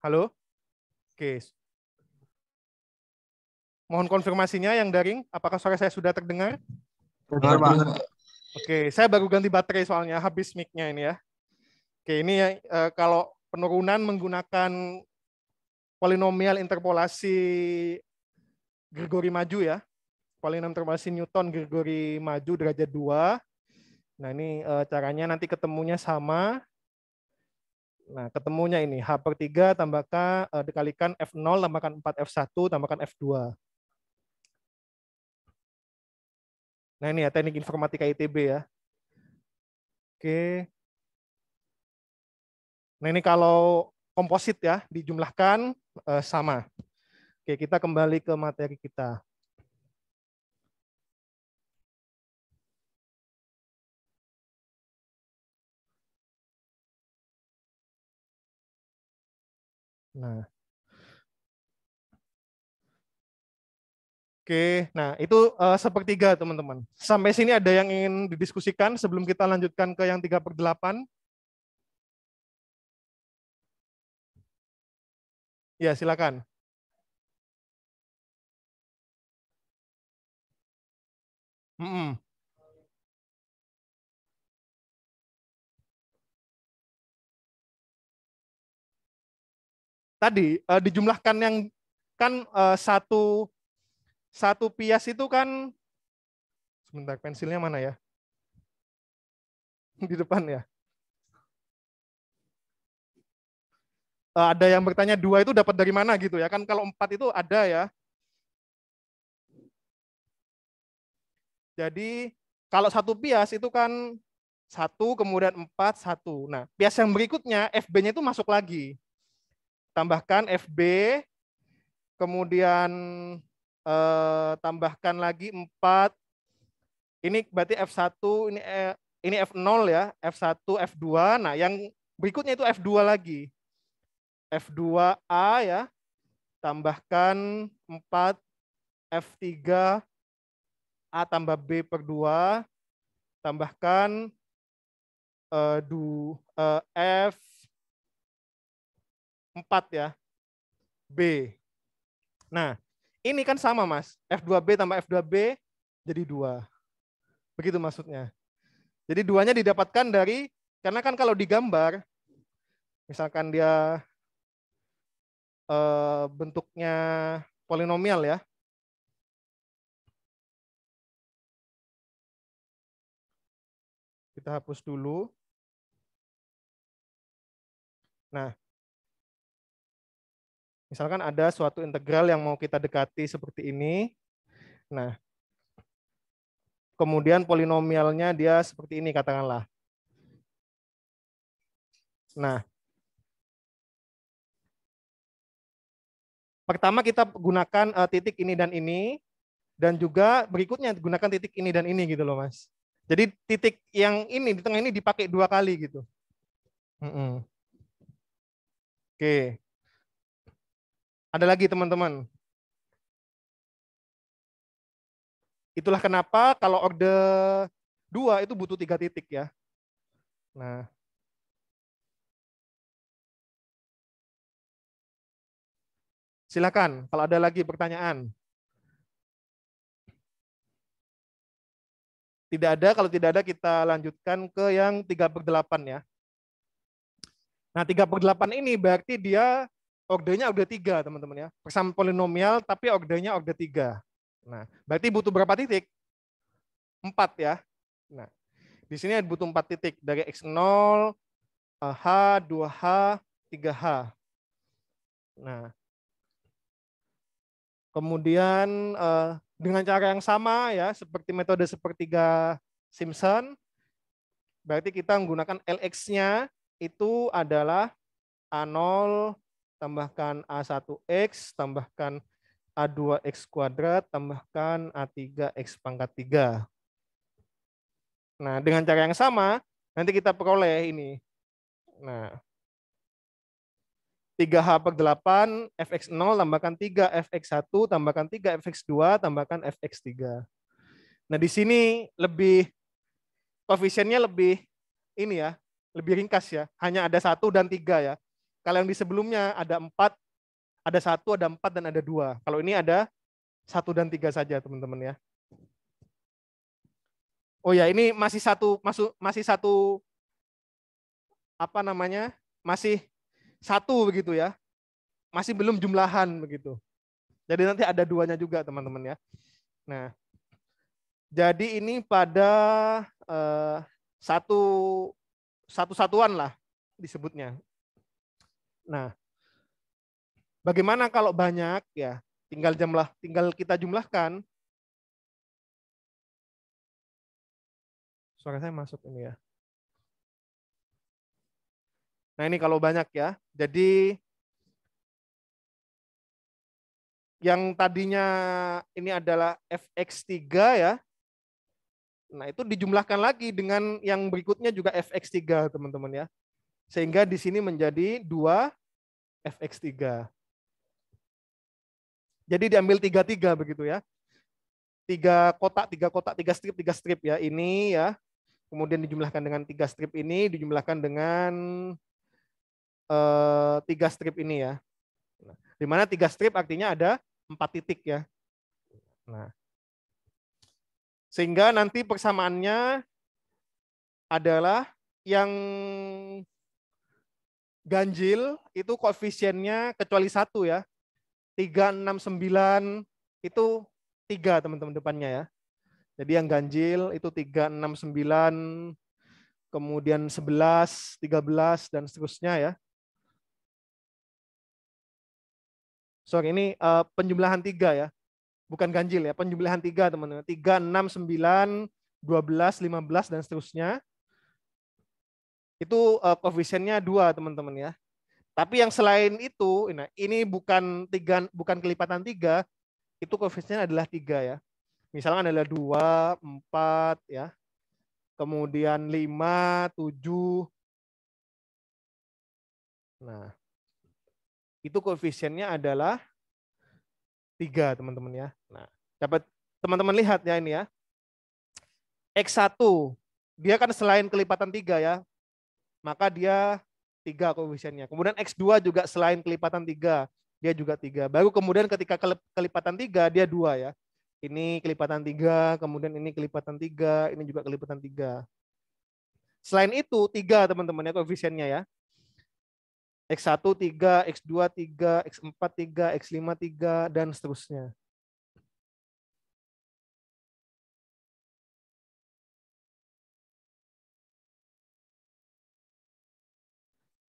Halo? Oke. Mohon konfirmasinya yang daring, apakah suara saya sudah terdengar? Terdengar, Pak. Oke, saya baru ganti baterai soalnya, habis mic-nya ini ya. Oke, ini ya, kalau penurunan menggunakan polinomial interpolasi Gregory maju ya. polinomial interpolasi Newton Gregory maju derajat 2 Nah, ini e, caranya nanti ketemunya sama. Nah, ketemunya ini H per 3 eh, tambahkan, e, dikalikan F0, tambahkan 4F1, tambahkan F2. Nah, ini ya teknik informatika ITB ya. Oke. Nah, ini kalau komposit ya, dijumlahkan e, sama. Oke, kita kembali ke materi kita. Nah. Oke, nah itu uh, sepertiga teman-teman. Sampai sini ada yang ingin didiskusikan sebelum kita lanjutkan ke yang tiga per delapan. Ya, silakan. Mm -mm. tadi uh, dijumlahkan yang kan uh, satu satu pias itu kan sebentar pensilnya mana ya di depan ya uh, ada yang bertanya dua itu dapat dari mana gitu ya kan kalau empat itu ada ya jadi kalau satu pias itu kan satu kemudian empat satu nah pias yang berikutnya fb-nya itu masuk lagi tambahkan FB, kemudian eh, tambahkan lagi 4. Ini berarti F1, ini eh, ini F0 ya, F1, F2. Nah, yang berikutnya itu F2 lagi. F2A ya, tambahkan 4, F3, A tambah B per 2, tambahkan uh, du, uh, F 4 ya. B. Nah, ini kan sama Mas. F2B tambah F2B jadi 2. Begitu maksudnya. Jadi duanya didapatkan dari, karena kan kalau digambar, misalkan dia e, bentuknya polinomial ya. Kita hapus dulu. Nah, Misalkan ada suatu integral yang mau kita dekati seperti ini. Nah, kemudian polinomialnya dia seperti ini katakanlah. Nah, pertama kita gunakan eh, titik ini dan ini dan juga berikutnya gunakan titik ini dan ini gitu loh mas jadi titik yang ini di tengah ini dipakai dua kali gitu mm -mm. oke okay. Ada lagi teman-teman. Itulah kenapa kalau orde 2 itu butuh tiga titik ya. Nah, Silakan kalau ada lagi pertanyaan. Tidak ada, kalau tidak ada kita lanjutkan ke yang 3 per 8 ya. Nah 3 per 8 ini berarti dia ordernya order 3, teman-teman ya. Pesan polinomial tapi ordernya order 3. Nah, berarti butuh berapa titik? 4 ya. Nah, di sini butuh 4 titik dari X0, eh, H, 2H, 3H. Nah, kemudian eh, dengan cara yang sama ya seperti metode sepertiga Simpson berarti kita menggunakan LX-nya itu adalah A0 tambahkan A1X, tambahkan A2X kuadrat, tambahkan A3X pangkat 3. Nah, dengan cara yang sama, nanti kita peroleh ini. Nah, 3H per 8, Fx0 tambahkan 3, Fx1 tambahkan 3, Fx2 tambahkan Fx3. Nah, di sini lebih, koefisiennya lebih ini ya, lebih ringkas ya. Hanya ada 1 dan 3 ya. Kalau yang di sebelumnya ada empat, ada satu, ada empat, dan ada dua. Kalau ini ada satu dan tiga saja, teman-teman ya. Oh ya, ini masih satu masuk masih satu apa namanya? Masih satu begitu ya. Masih belum jumlahan begitu. Jadi nanti ada duanya juga teman-teman ya. Nah, jadi ini pada uh, satu satu satuan lah disebutnya. Nah, bagaimana kalau banyak ya? Tinggal jumlah, tinggal kita jumlahkan. Suara saya masuk ini ya. Nah, ini kalau banyak ya. Jadi yang tadinya ini adalah fx3 ya. Nah, itu dijumlahkan lagi dengan yang berikutnya juga fx3, teman-teman ya sehingga di sini menjadi 2 fx3. Jadi diambil 3-3 begitu ya. 3 kotak, 3 kotak, 3 strip, 3 strip ya. Ini ya, kemudian dijumlahkan dengan 3 strip ini, dijumlahkan dengan eh, tiga uh, strip ini ya. Nah, di mana 3 strip artinya ada 4 titik ya. Nah, sehingga nanti persamaannya adalah yang ganjil itu koefisiennya kecuali satu ya. 369 itu tiga teman-teman depannya ya. Jadi yang ganjil itu 369 kemudian 11, 13 dan seterusnya ya. Sorry, ini uh, penjumlahan tiga ya. Bukan ganjil ya, penjumlahan tiga teman-teman. 3, 6, 9, 12, 15 dan seterusnya itu uh, eh, koefisiennya dua teman-teman ya. Tapi yang selain itu, nah ini bukan tiga, bukan kelipatan tiga, itu koefisiennya adalah tiga ya. Misalnya adalah dua, empat ya, kemudian lima, tujuh. Nah, itu koefisiennya adalah tiga teman-teman ya. Nah, dapat teman-teman lihat ya ini ya. X1 dia kan selain kelipatan tiga ya, maka dia tiga koefisiennya. Kemudian X2 juga selain kelipatan tiga, dia juga tiga. Baru kemudian ketika kelipatan tiga, dia dua ya. Ini kelipatan tiga, kemudian ini kelipatan tiga, ini juga kelipatan tiga. Selain itu, tiga teman-teman ya koefisiennya ya. X1 tiga, X2 tiga, X4 tiga, X5 tiga dan seterusnya.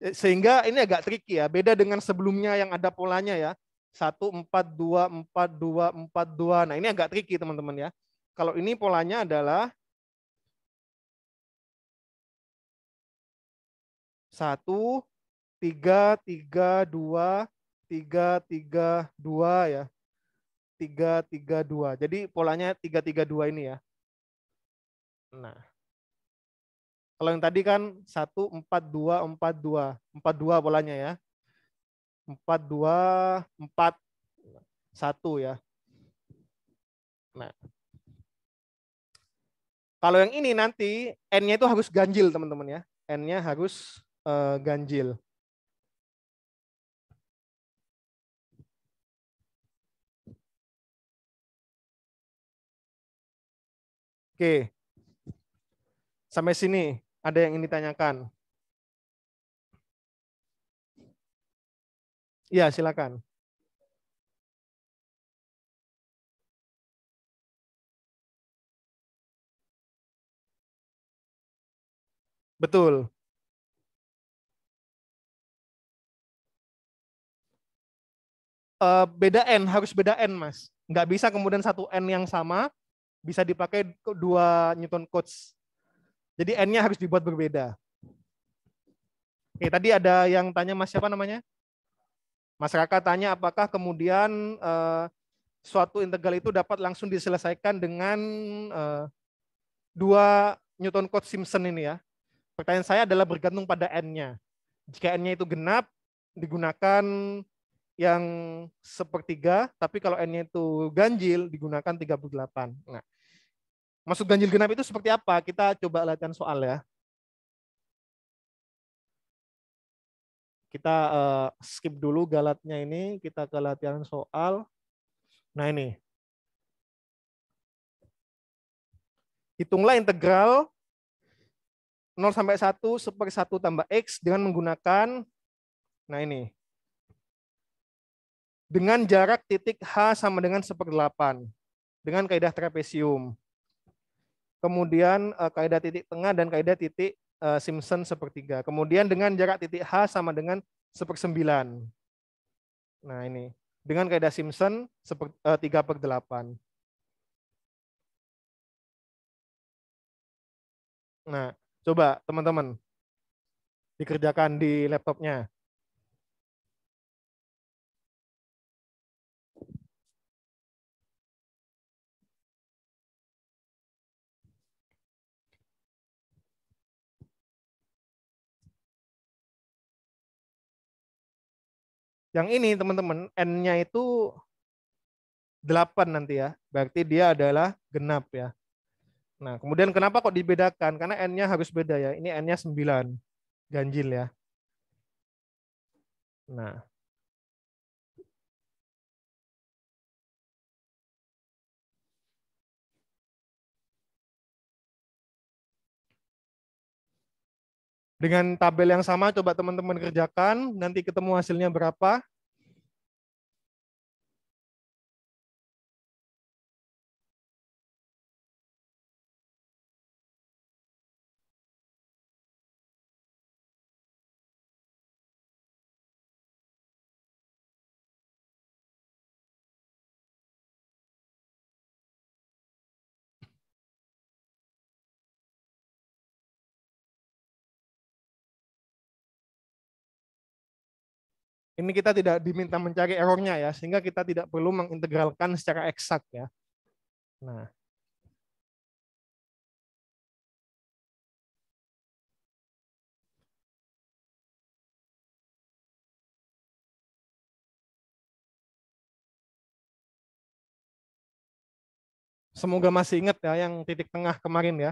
Eh, sehingga ini agak tricky ya beda dengan sebelumnya yang ada polanya ya satu empat dua empat dua empat dua nah ini agak tricky teman-teman ya kalau ini polanya adalah satu tiga tiga dua tiga tiga dua ya tiga tiga dua jadi polanya tiga tiga dua ini ya nah kalau yang tadi kan 1, 4, 2, 4, 2. 4, 2 bolanya ya. 4, 2, 4, 1 ya. Nah. Kalau yang ini nanti N-nya itu harus ganjil teman-teman ya. N-nya harus uh, ganjil. Oke. Sampai sini ada yang ingin ditanyakan? Ya, silakan. Betul. Eh, beda n harus beda n mas nggak bisa kemudian satu n yang sama bisa dipakai dua newton coach jadi n-nya harus dibuat berbeda. Oke, tadi ada yang tanya Mas siapa namanya? Mas Raka tanya apakah kemudian uh, suatu integral itu dapat langsung diselesaikan dengan uh, dua Newton Code Simpson ini ya. Pertanyaan saya adalah bergantung pada n-nya. Jika n-nya itu genap, digunakan yang sepertiga, tapi kalau n-nya itu ganjil, digunakan 38. Nah, Masuk ganjil genap itu seperti apa? Kita coba latihan soal ya. Kita eh, skip dulu galatnya ini, kita ke latihan soal. Nah ini. Hitunglah integral 0 sampai 1 seper 1 tambah X dengan menggunakan, nah ini, dengan jarak titik H sama dengan 1 8 dengan kaidah trapesium kemudian uh, kaidah titik tengah dan kaidah titik uh, Simpson sepertiga. Kemudian dengan jarak titik H sama dengan sepersembilan. Nah ini dengan kaidah Simpson eh, tiga per delapan Nah, coba teman-teman dikerjakan di laptopnya. Yang ini teman-teman n-nya itu 8 nanti ya. Berarti dia adalah genap ya. Nah, kemudian kenapa kok dibedakan? Karena n-nya harus beda ya. Ini n-nya 9. Ganjil ya. Nah, Dengan tabel yang sama coba teman-teman kerjakan, nanti ketemu hasilnya berapa. ini kita tidak diminta mencari errornya ya, sehingga kita tidak perlu mengintegralkan secara eksak ya. Nah. Semoga masih ingat ya yang titik tengah kemarin ya.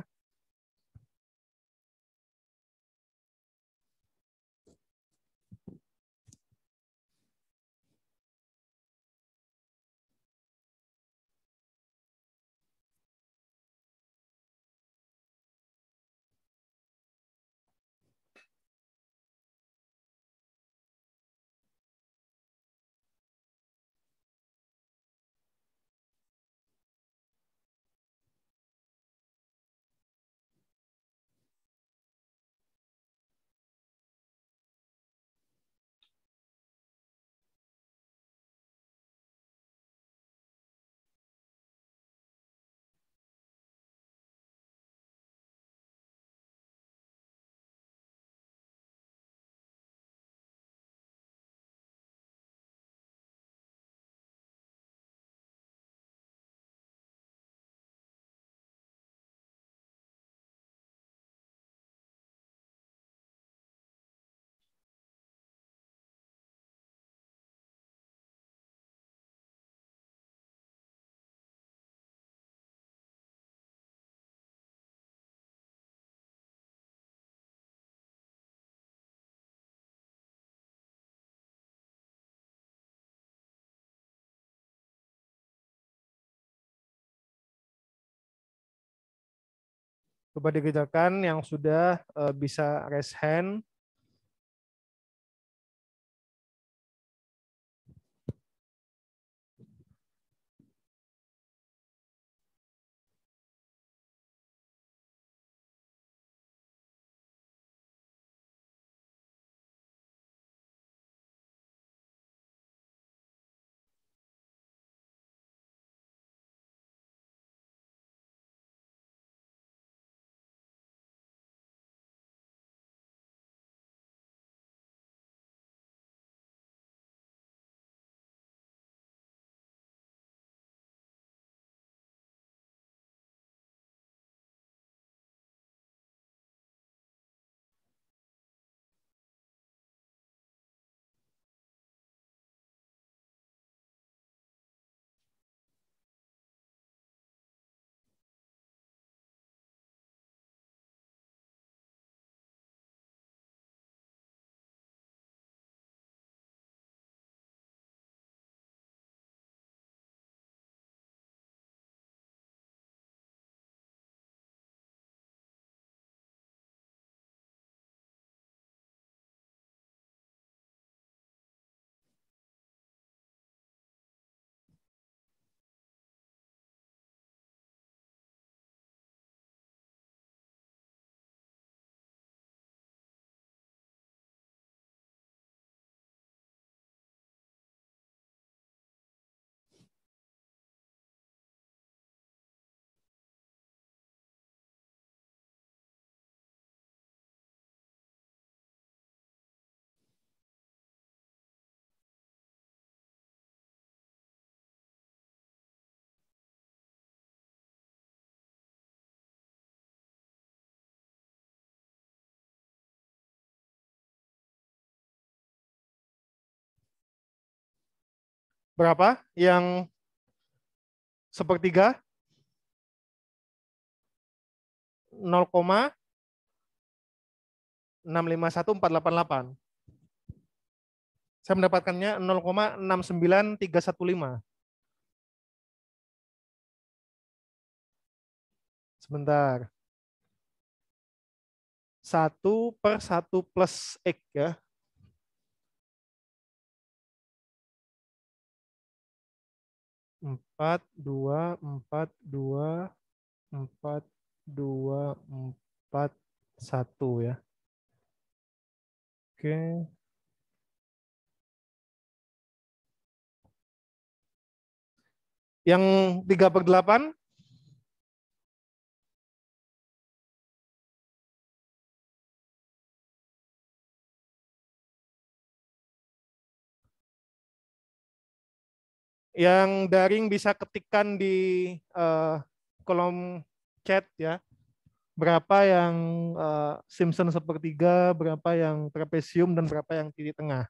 coba dikerjakan yang sudah uh, bisa raise hand berapa? Yang sepertiga 0,651488. Saya mendapatkannya 0,69315. Sebentar. 1 per 1 plus X ya. empat dua empat dua empat dua empat satu ya oke yang tiga per delapan Yang daring bisa ketikkan di uh, kolom chat ya. Berapa yang uh, Simpson sepertiga, berapa yang trapesium, dan berapa yang titik tengah.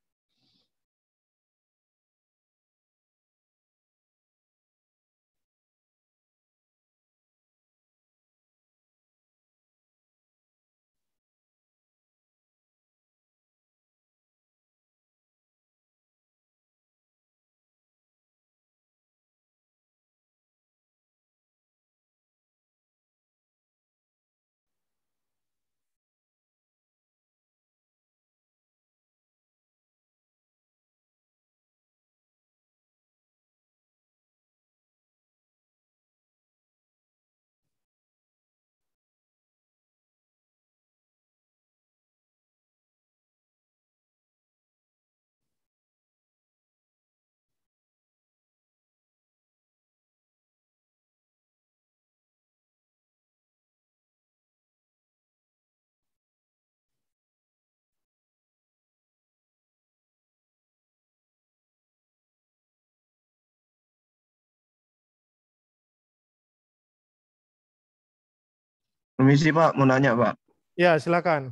Permisi Pak, mau nanya Pak. Ya, silakan.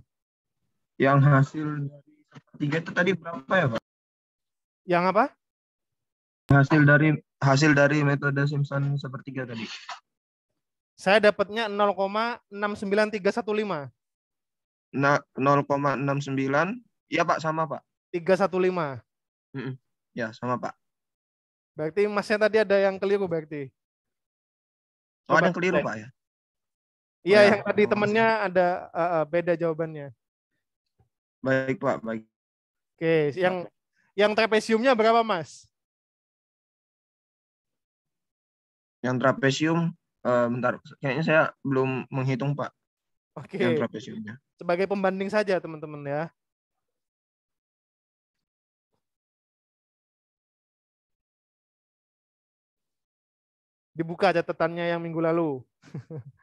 Yang hasil dari tiga itu tadi berapa ya Pak? Yang apa? Hasil dari hasil dari metode Simpson sepertiga tadi. Saya dapatnya 0,69315. Nah, 0,69. ya Pak, sama Pak. 315. Ya, sama Pak. Berarti masnya tadi ada yang keliru berarti. Oh, ada yang keliru Pak ya? Iya, iya, yang tadi temennya ada uh, beda jawabannya. Baik, Pak. Baik. Oke, yang yang trapesiumnya berapa, Mas? Yang trapesium uh, bentar, kayaknya saya belum menghitung, Pak. Oke. Yang trapesiumnya. Sebagai pembanding saja, teman-teman ya. Dibuka catatannya yang minggu lalu.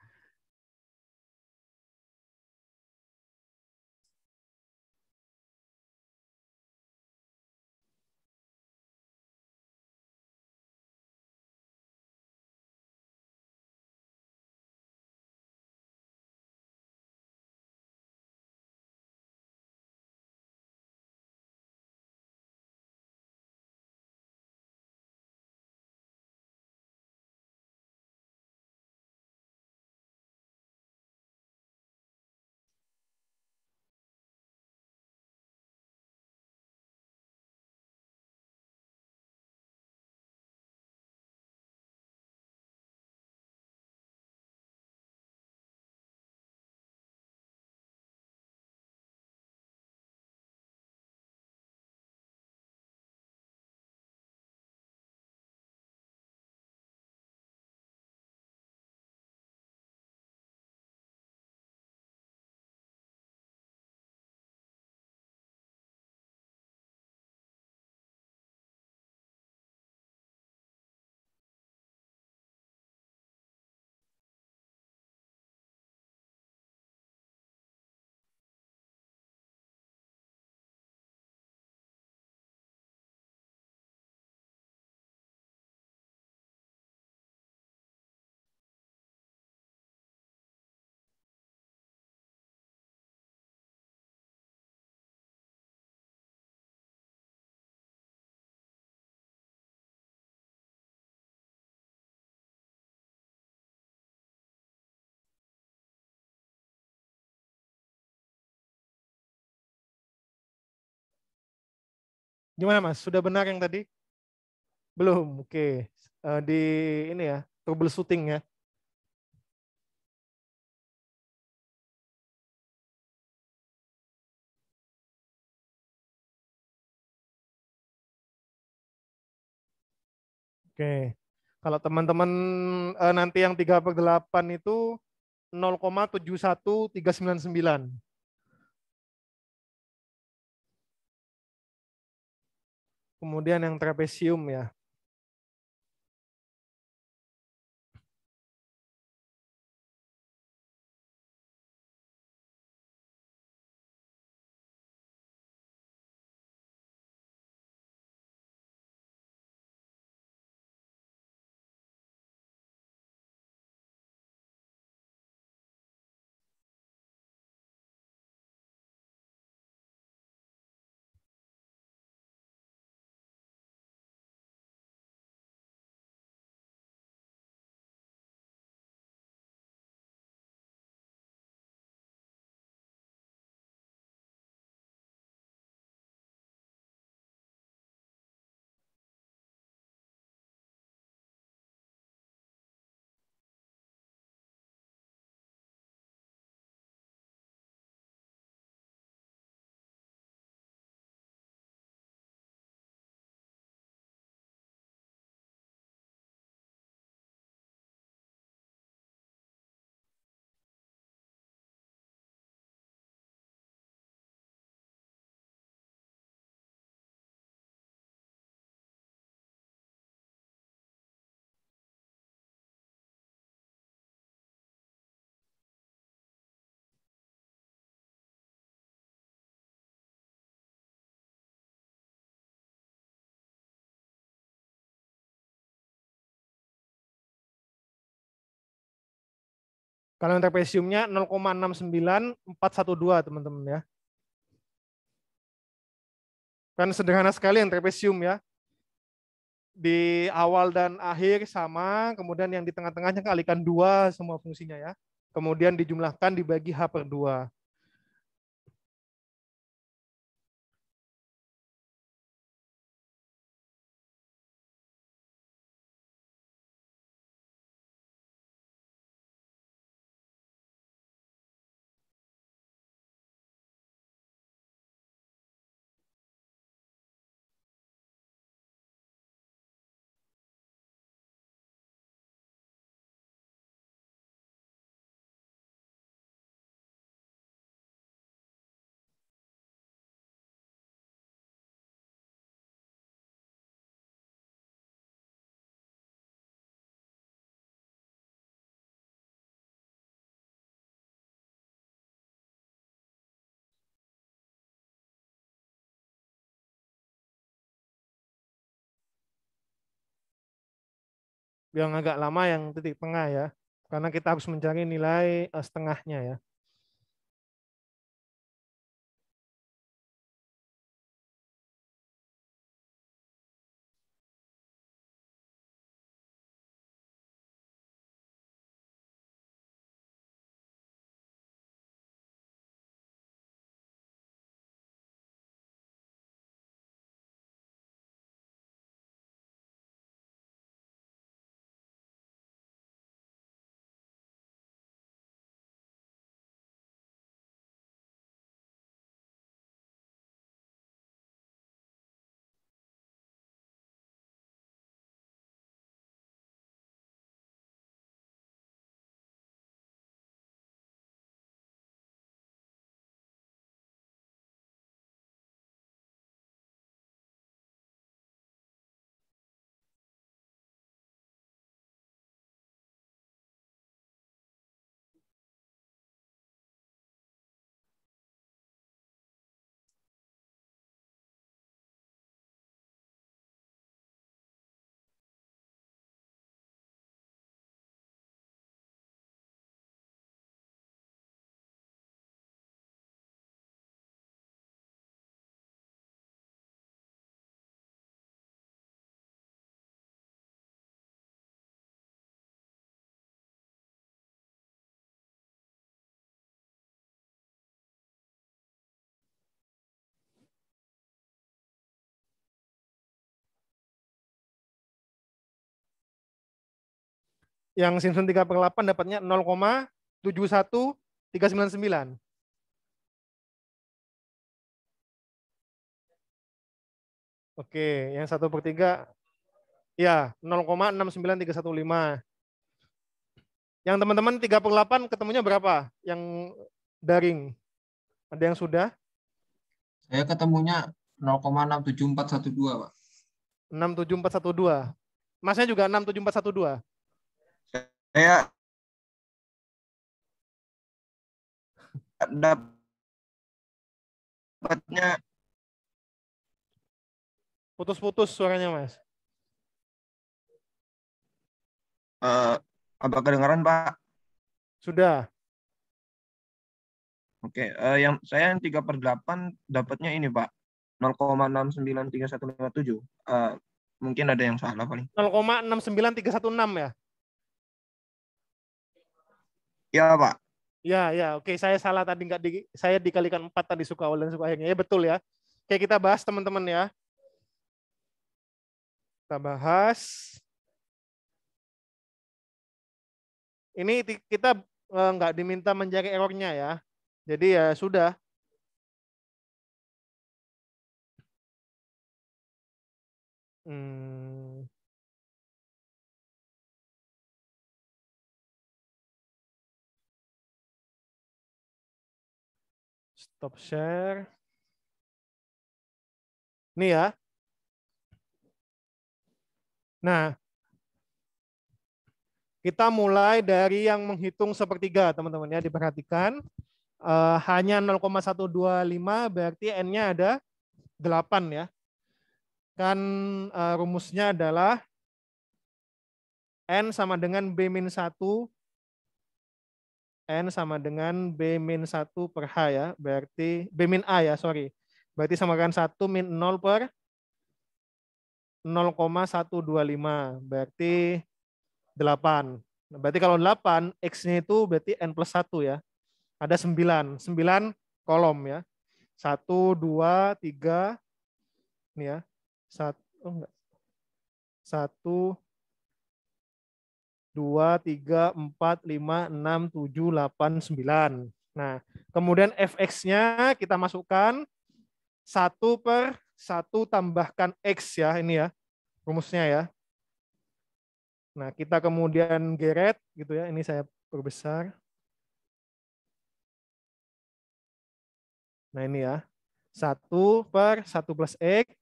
Gimana Mas? Sudah benar yang tadi? Belum. Oke. Okay. Eh, di ini ya, troubleshooting ya. Oke. Okay. Kalau teman-teman eh, nanti yang 3 per 8 itu 0,71399. kemudian yang trapesium ya Kalau yang trapesiumnya 0,69412 teman-teman ya. Kan sederhana sekali yang terpesium ya. Di awal dan akhir sama, kemudian yang di tengah-tengahnya kalikan dua semua fungsinya ya. Kemudian dijumlahkan dibagi H per dua. yang agak lama yang titik tengah ya. Karena kita harus mencari nilai eh, setengahnya ya. yang Simpson 3 per 8 dapatnya 0,71399. Oke, yang 1 per 3, ya 0,69315. Yang teman-teman 3 per 8 ketemunya berapa? Yang daring? Ada yang sudah? Saya ketemunya 0,67412, Pak. 67412. Masnya juga 67412 saya dapatnya putus-putus suaranya mas uh, apa kedengaran pak sudah oke okay. uh, eh, yang saya yang tiga per delapan dapatnya ini pak koma enam sembilan tiga 0,693157 tujuh. Eh, mungkin ada yang salah paling enam ya Ya Pak. Ya, ya, oke. Saya salah tadi nggak di, saya dikalikan empat tadi suka dan suka akhirnya. Ya betul ya. Oke, kita bahas teman-teman ya. Kita bahas. Ini kita eh, nggak eh, diminta mencari errornya ya. Jadi ya sudah. Hmm. Stop share. Ini ya. Nah, kita mulai dari yang menghitung sepertiga, teman-teman ya, diperhatikan. Uh, hanya 0,125 berarti n-nya ada 8 ya. Kan uh, rumusnya adalah n sama dengan b minus 1 N sama dengan B min satu per H ya. Berarti B min A ya, sorry. Berarti sama dengan satu min nol per nol koma satu dua lima, Berarti delapan. Berarti kalau delapan X-nya itu berarti N plus satu ya. Ada sembilan, sembilan kolom ya. satu dua tiga, Ini ya. satu oh enggak. 1, 2, 3, 4, 5, 6, 7, 8, 9. Nah, kemudian fx-nya kita masukkan 1 per 1 tambahkan x ya, ini ya, rumusnya ya. Nah, kita kemudian geret gitu ya. Ini saya perbesar. Nah, ini ya. 1 per 1 plus X.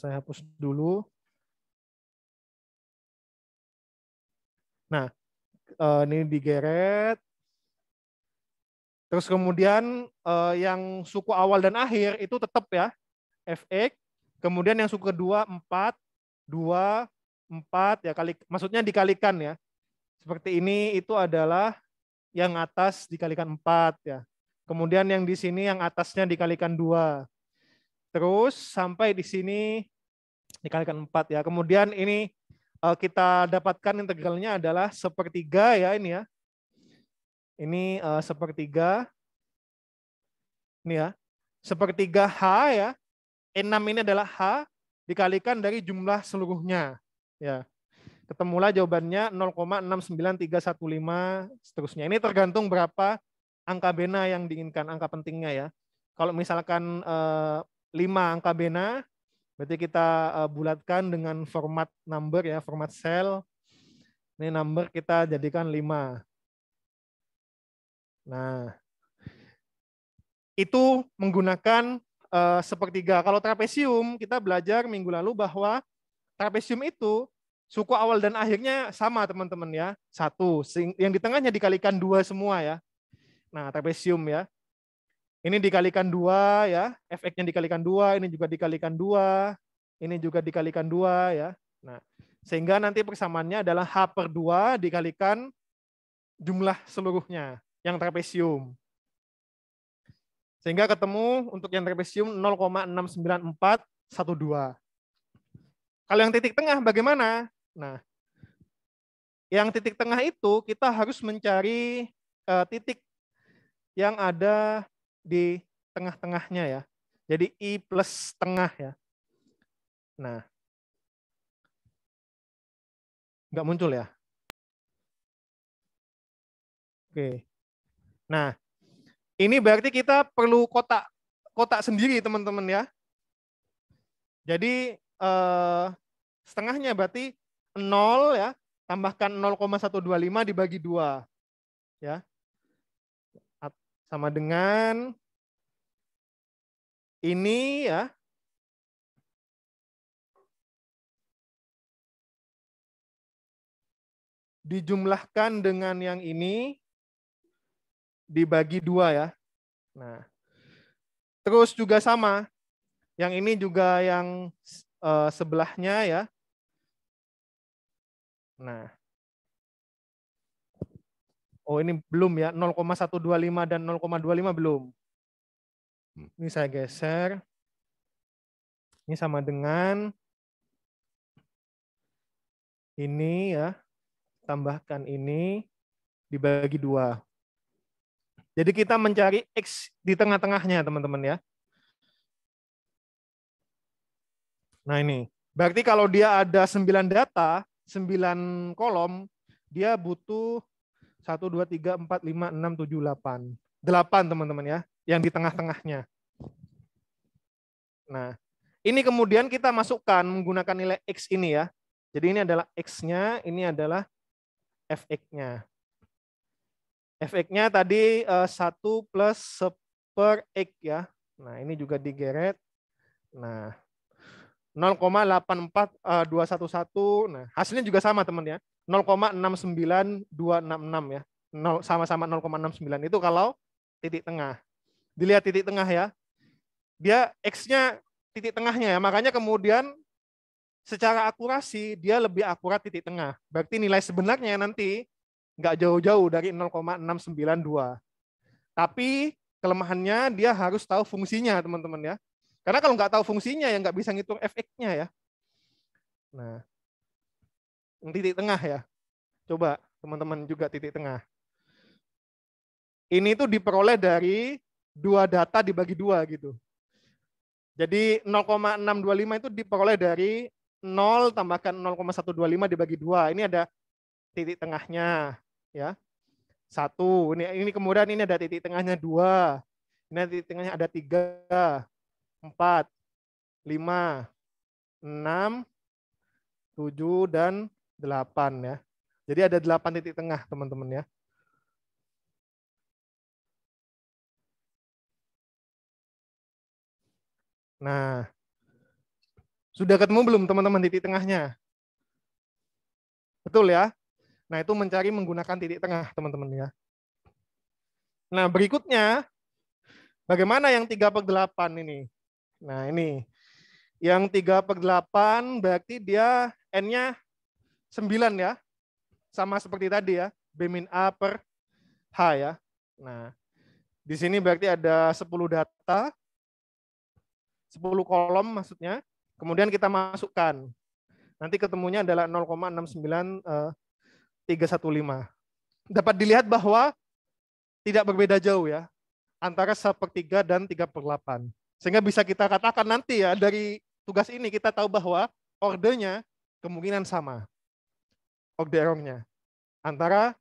Saya hapus dulu. Nah, eh, ini digeret. Terus kemudian eh, yang suku awal dan akhir itu tetap ya fx. Kemudian yang suku kedua 4, 2, 4 ya kali maksudnya dikalikan ya. Seperti ini itu adalah yang atas dikalikan 4 ya. Kemudian yang di sini yang atasnya dikalikan 2. Terus sampai di sini dikalikan 4 ya. Kemudian ini Eh, kita dapatkan integralnya adalah sepertiga ya ini ya. Ini uh, sepertiga. Ini ya. Sepertiga H ya. N6 ini adalah H dikalikan dari jumlah seluruhnya. Ya. Ketemulah jawabannya 0,69315 seterusnya. Ini tergantung berapa angka bena yang diinginkan, angka pentingnya ya. Kalau misalkan eh, 5 angka bena, Berarti kita eh, bulatkan dengan format number ya, format cell. Ini number kita jadikan 5. Nah, itu menggunakan uh, sepertiga. Kalau trapesium, kita belajar minggu lalu bahwa trapesium itu suku awal dan akhirnya sama teman-teman ya. Satu, yang di tengahnya dikalikan dua semua ya. Nah, trapesium ya. Ini dikalikan dua ya, fx-nya dikalikan dua, ini juga dikalikan dua, ini juga dikalikan dua ya. Nah, sehingga nanti persamaannya adalah h per dua dikalikan jumlah seluruhnya yang trapesium. Sehingga ketemu untuk yang trapesium 0,69412. Kalau yang titik tengah bagaimana? Nah, yang titik tengah itu kita harus mencari eh, titik yang ada di tengah-tengahnya ya. Jadi I plus tengah ya. Nah, nggak muncul ya. Oke. Nah, ini berarti kita perlu kotak kotak sendiri teman-teman ya. Jadi eh, setengahnya berarti 0 ya, tambahkan 0,125 dibagi 2. Ya sama dengan ini ya. Dijumlahkan dengan yang ini dibagi dua ya. Nah, terus juga sama. Yang ini juga yang uh, sebelahnya ya. Nah, Oh ini belum ya, 0,125 dan 0,25 belum. Hmm. Ini saya geser. Ini sama dengan ini ya. Tambahkan ini dibagi dua. Jadi kita mencari X di tengah-tengahnya teman-teman ya. Nah ini. Berarti kalau dia ada sembilan data, sembilan kolom, dia butuh 1, 2, 3, 4, 5, 6, 7, 8. 8 teman-teman ya, yang di tengah-tengahnya. Nah, ini kemudian kita masukkan menggunakan nilai X ini ya. Jadi ini adalah X-nya, ini adalah Fx-nya. Fx-nya tadi 1 eh, plus 1 per X ya. Nah, ini juga digeret. Nah, 0,84211. Eh, nah, hasilnya juga sama teman ya. 0,69266 ya. Sama-sama 0,69 itu kalau titik tengah. Dilihat titik tengah ya. Dia X-nya titik tengahnya ya. Makanya kemudian secara akurasi dia lebih akurat titik tengah. Berarti nilai sebenarnya nanti nggak jauh-jauh dari 0,692. Tapi kelemahannya dia harus tahu fungsinya teman-teman ya. Karena kalau nggak tahu fungsinya ya nggak bisa ngitung fx-nya ya. Nah, titik tengah ya. Coba teman-teman juga titik tengah. Ini tuh diperoleh dari dua data dibagi dua gitu. Jadi 0,625 itu diperoleh dari 0 tambahkan 0,125 dibagi dua. Ini ada titik tengahnya ya. Satu. Ini, ini kemudian ini ada titik tengahnya dua. Ini ada titik tengahnya ada tiga, empat, lima, enam, tujuh dan 8 ya. Jadi ada 8 titik tengah teman-teman ya. Nah, sudah ketemu belum teman-teman titik tengahnya? Betul ya? Nah, itu mencari menggunakan titik tengah, teman-teman ya. Nah, berikutnya bagaimana yang 3 per 8 ini? Nah, ini. Yang 3 per 8 berarti dia N-nya 9 ya. Sama seperti tadi ya, B min A per H ya. Nah, di sini berarti ada 10 data, 10 kolom maksudnya. Kemudian kita masukkan. Nanti ketemunya adalah 0,69315. Eh, Dapat dilihat bahwa tidak berbeda jauh ya. Antara 1 per 3 dan 3 per 8. Sehingga bisa kita katakan nanti ya dari tugas ini kita tahu bahwa ordenya kemungkinan sama order romnya Antara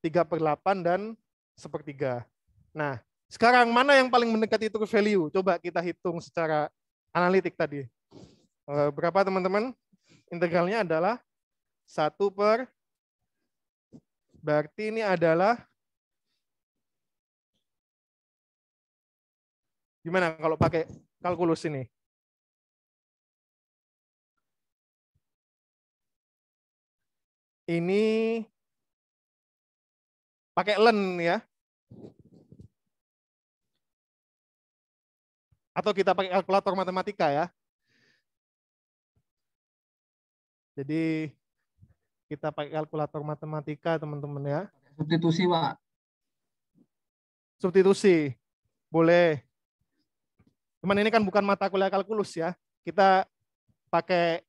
3 per 8 dan sepertiga. Nah, sekarang mana yang paling mendekati true value? Coba kita hitung secara analitik tadi. Eh, berapa teman-teman? Integralnya adalah 1 per, berarti ini adalah gimana kalau pakai kalkulus ini? Ini pakai len ya. Atau kita pakai kalkulator matematika ya. Jadi kita pakai kalkulator matematika teman-teman ya. Substitusi Pak. Substitusi. Boleh. Cuman ini kan bukan mata kuliah kalkulus ya. Kita pakai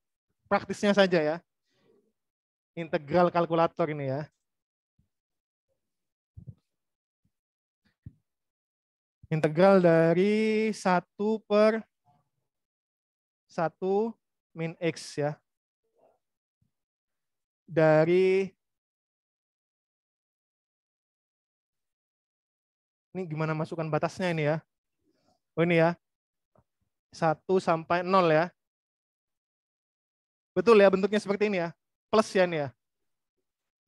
praktisnya saja ya integral kalkulator ini ya. Integral dari 1 per 1 min X ya. Dari ini gimana masukkan batasnya ini ya. Oh ini ya. 1 sampai 0 ya. Betul ya bentuknya seperti ini ya plus ya ini ya.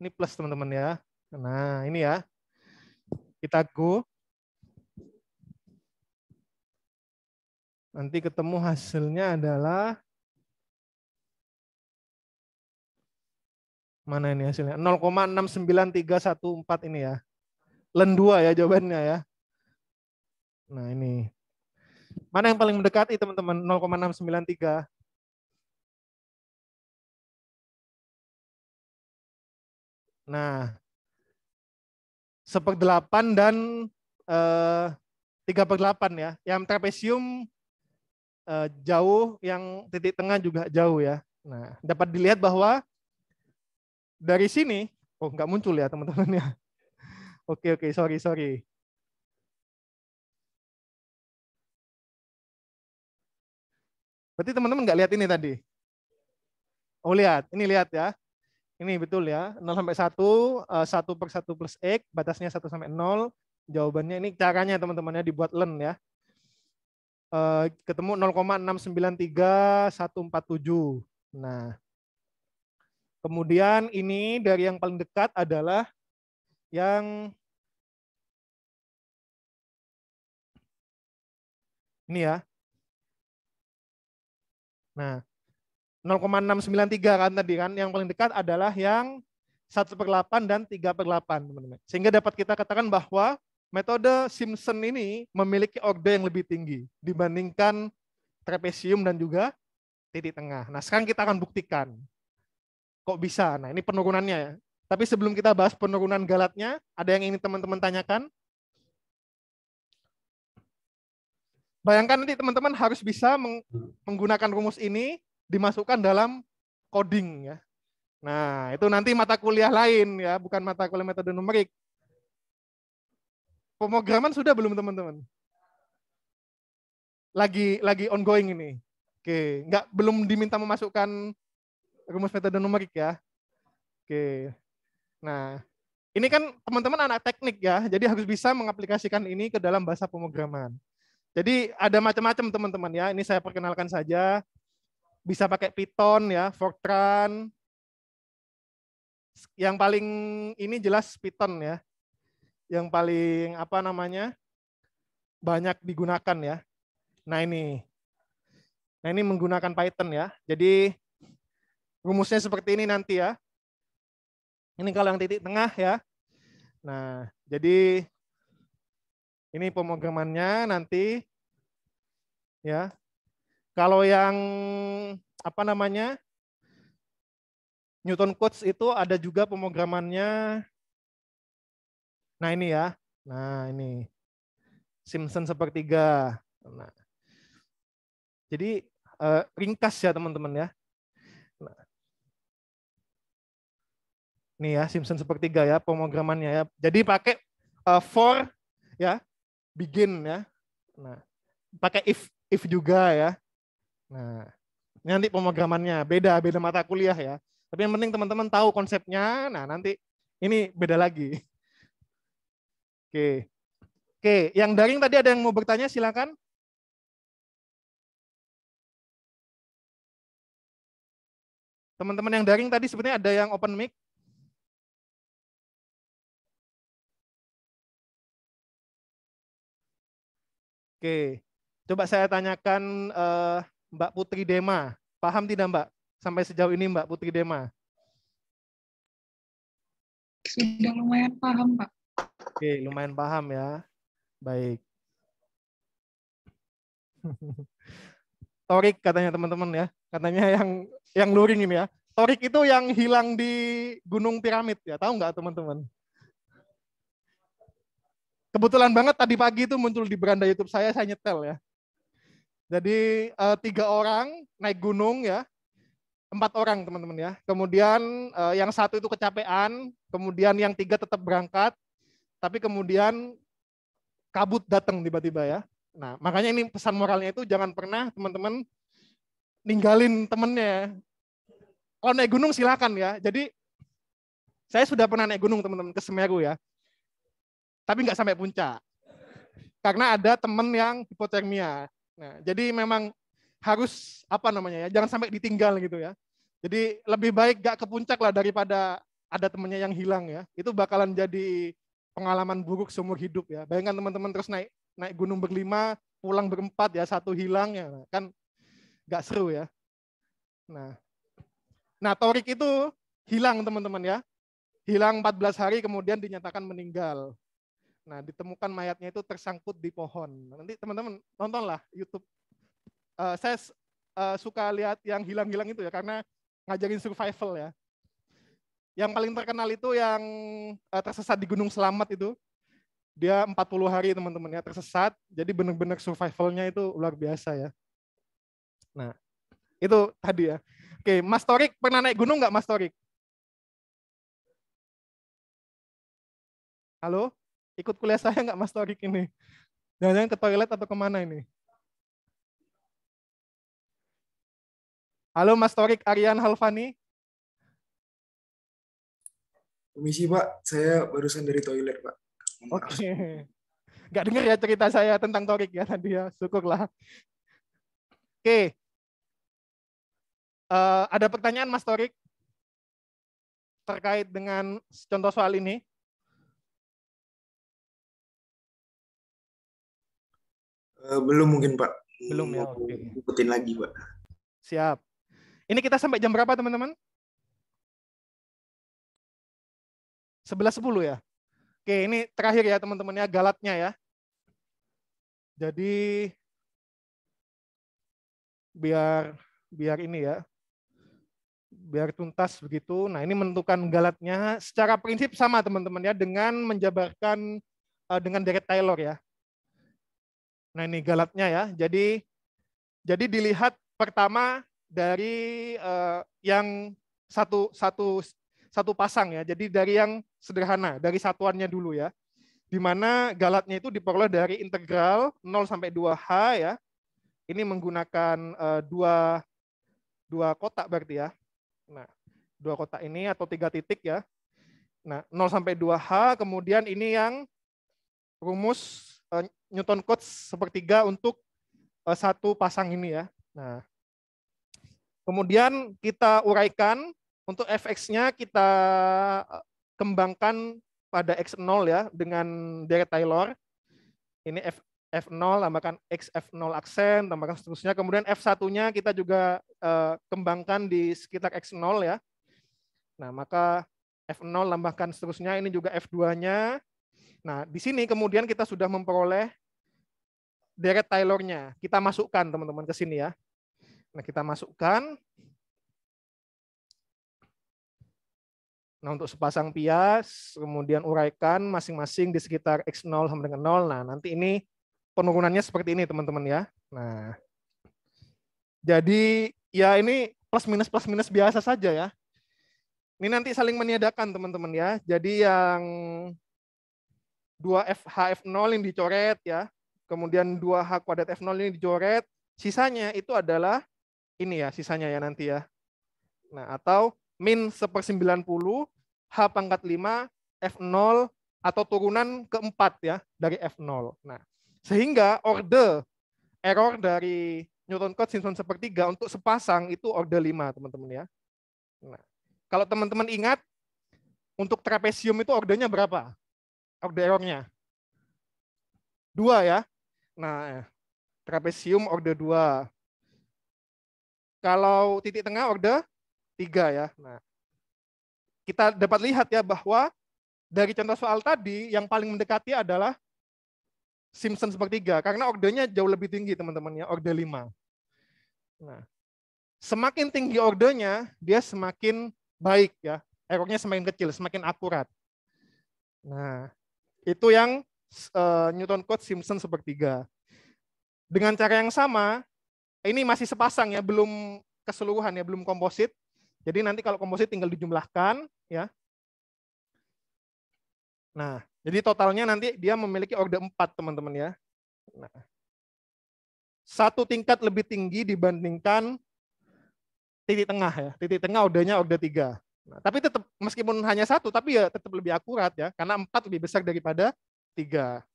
Ini plus teman-teman ya. Nah, ini ya. Kita go. Nanti ketemu hasilnya adalah mana ini hasilnya? 0,69314 ini ya. Len 2 ya jawabannya ya. Nah, ini. Mana yang paling mendekati teman-teman? 0,693 Nah, delapan dan eh, tiga per delapan ya. Yang trapesium uh, jauh, yang titik tengah juga jauh ya. Nah, dapat dilihat bahwa dari sini, oh nggak muncul ya teman-teman ya. Oke oke, sorry sorry. Berarti teman-teman nggak lihat ini tadi. Oh lihat, ini lihat ya. Ini betul ya, 0 sampai 1, 1 eh, per 1 plus X, batasnya 1 sampai 0. Jawabannya ini caranya teman-teman ya, dibuat len ya. Eh, ketemu 0,693147. Nah, kemudian ini dari yang paling dekat adalah yang ini ya. Nah, 0,693 kan tadi kan. Yang paling dekat adalah yang 1 per 8 dan 3 per 8. Teman-teman. Sehingga dapat kita katakan bahwa metode Simpson ini memiliki orde yang lebih tinggi dibandingkan trapesium dan juga titik tengah. Nah sekarang kita akan buktikan. Kok bisa? Nah ini penurunannya ya. Tapi sebelum kita bahas penurunan galatnya, ada yang ingin teman-teman tanyakan? Bayangkan nanti teman-teman harus bisa menggunakan rumus ini dimasukkan dalam coding ya. Nah, itu nanti mata kuliah lain ya, bukan mata kuliah metode numerik. Pemrograman sudah belum teman-teman? Lagi lagi ongoing ini. Oke, nggak belum diminta memasukkan rumus metode numerik ya. Oke. Nah, ini kan teman-teman anak teknik ya, jadi harus bisa mengaplikasikan ini ke dalam bahasa pemrograman. Jadi ada macam-macam teman-teman ya. Ini saya perkenalkan saja bisa pakai Python ya, Fortran. Yang paling ini jelas Python ya. Yang paling apa namanya? banyak digunakan ya. Nah, ini. Nah, ini menggunakan Python ya. Jadi rumusnya seperti ini nanti ya. Ini kalau yang titik tengah ya. Nah, jadi ini pemrogramannya nanti ya. Kalau yang apa namanya Newton Coats itu ada juga pemrogramannya. Nah ini ya, nah ini Simpson sepertiga. Nah. Jadi eh, ringkas ya teman-teman ya. Nah. Ini ya Simpson sepertiga ya pemrogramannya ya. Jadi pakai uh, for ya begin ya. Nah, pakai if if juga ya. Nah, nanti pemrogramannya beda, beda mata kuliah ya. Tapi yang penting teman-teman tahu konsepnya. Nah, nanti ini beda lagi. Oke. Oke, yang daring tadi ada yang mau bertanya silakan. Teman-teman yang daring tadi sebenarnya ada yang open mic? Oke, coba saya tanyakan uh, Mbak Putri Dema. Paham tidak Mbak? Sampai sejauh ini Mbak Putri Dema. Sudah lumayan paham Pak. Oke, lumayan paham ya. Baik. Torik katanya teman-teman ya. Katanya yang yang luring ini ya. Torik itu yang hilang di Gunung Piramid ya. Tahu nggak teman-teman? Kebetulan banget tadi pagi itu muncul di beranda YouTube saya, saya nyetel ya. Jadi uh, tiga orang naik gunung ya, empat orang teman-teman ya. Kemudian uh, yang satu itu kecapean, kemudian yang tiga tetap berangkat, tapi kemudian kabut datang tiba-tiba ya. Nah makanya ini pesan moralnya itu jangan pernah teman-teman ninggalin temennya. Ya. Kalau naik gunung silakan ya. Jadi saya sudah pernah naik gunung teman-teman ke Semeru ya, tapi nggak sampai puncak karena ada teman yang hipotermia. Nah, jadi memang harus apa namanya ya, jangan sampai ditinggal gitu ya. Jadi lebih baik gak ke puncak lah daripada ada temennya yang hilang ya. Itu bakalan jadi pengalaman buruk seumur hidup ya. Bayangkan teman-teman terus naik naik gunung berlima, pulang berempat ya satu hilang ya nah, kan gak seru ya. Nah, nah Torik itu hilang teman-teman ya. Hilang 14 hari kemudian dinyatakan meninggal. Nah, ditemukan mayatnya itu tersangkut di pohon. Nanti teman-teman nontonlah YouTube. Uh, saya uh, suka lihat yang hilang-hilang itu ya karena ngajarin survival ya. Yang paling terkenal itu yang uh, tersesat di Gunung Selamat itu. Dia 40 hari teman-teman ya tersesat. Jadi benar-benar survivalnya itu luar biasa ya. Nah, itu tadi ya. Oke, Mas Torik pernah naik gunung nggak Mas Torik? Halo? ikut kuliah saya nggak Mas Torik ini? Jangan-jangan ke toilet atau kemana ini? Halo Mas Torik, Aryan Halvani. Permisi Pak, saya barusan dari toilet Pak. Oke. Okay. Gak dengar ya cerita saya tentang Torik ya tadi ya, syukurlah. Oke. Okay. Uh, eh, ada pertanyaan Mas Torik terkait dengan contoh soal ini? Eh, belum mungkin Pak. Belum ya. Okay. Ikutin lagi Pak. Siap. Ini kita sampai jam berapa teman-teman? Sebelas sepuluh ya. Oke, ini terakhir ya teman teman ya galatnya ya. Jadi biar biar ini ya. Biar tuntas begitu. Nah, ini menentukan galatnya secara prinsip sama teman-teman ya dengan menjabarkan eh, dengan Derek Taylor ya. Nah ini galatnya ya. Jadi jadi dilihat pertama dari uh, yang satu satu satu pasang ya. Jadi dari yang sederhana, dari satuannya dulu ya. Di mana galatnya itu diperoleh dari integral 0 sampai 2h ya. Ini menggunakan uh, dua dua kotak berarti ya. Nah, dua kotak ini atau tiga titik ya. Nah, 0 sampai 2H, kemudian ini yang rumus Eh, Newton Cotes sepertiga untuk eh, satu pasang ini ya. Nah, kemudian kita uraikan untuk fx-nya kita eh, kembangkan pada x0 ya dengan Derek Taylor. Ini f f0 tambahkan x f0 aksen tambahkan seterusnya. Kemudian f1-nya kita juga kembangkan di sekitar x0 ya. Nah, maka f0 tambahkan seterusnya ini juga f2-nya Nah, di sini kemudian kita sudah memperoleh deret Taylornya. Kita masukkan teman-teman ke sini ya. Nah, kita masukkan. Nah, untuk sepasang pias, kemudian uraikan masing-masing di sekitar X0 sama dengan 0. Nah, nanti ini penurunannya seperti ini, teman-teman ya. Nah, jadi ya ini plus minus plus minus biasa saja ya. Ini nanti saling meniadakan, teman-teman ya. Jadi yang dua f hf0 yang dicoret ya. Kemudian dua h kuadrat f0 ini dicoret. Sisanya itu adalah ini ya, sisanya ya nanti ya. Nah, atau min 1 puluh 90 h pangkat 5 f0 atau turunan keempat ya dari f0. Nah, sehingga order error dari Newton Code Simpson sepertiga untuk sepasang itu order 5, teman-teman ya. Nah, kalau teman-teman ingat untuk trapesium itu ordernya berapa? errornya. Dua ya. Nah, trapesium order dua. Kalau titik tengah order tiga ya. Nah, kita dapat lihat ya bahwa dari contoh soal tadi yang paling mendekati adalah Simpson seperti sepertiga karena ordernya jauh lebih tinggi teman-teman ya, order lima Nah, semakin tinggi ordernya, dia semakin baik ya. Errornya semakin kecil, semakin akurat. Nah, itu yang uh, Newton Code Simpson sepertiga. Dengan cara yang sama, ini masih sepasang ya, belum keseluruhan ya, belum komposit. Jadi nanti kalau komposit tinggal dijumlahkan ya. Nah, jadi totalnya nanti dia memiliki order 4, teman-teman ya. Nah, satu tingkat lebih tinggi dibandingkan titik tengah ya. Titik tengah ordernya order 3. Nah, tapi tetap meskipun hanya satu, tapi ya tetap lebih akurat ya, karena empat lebih besar daripada tiga.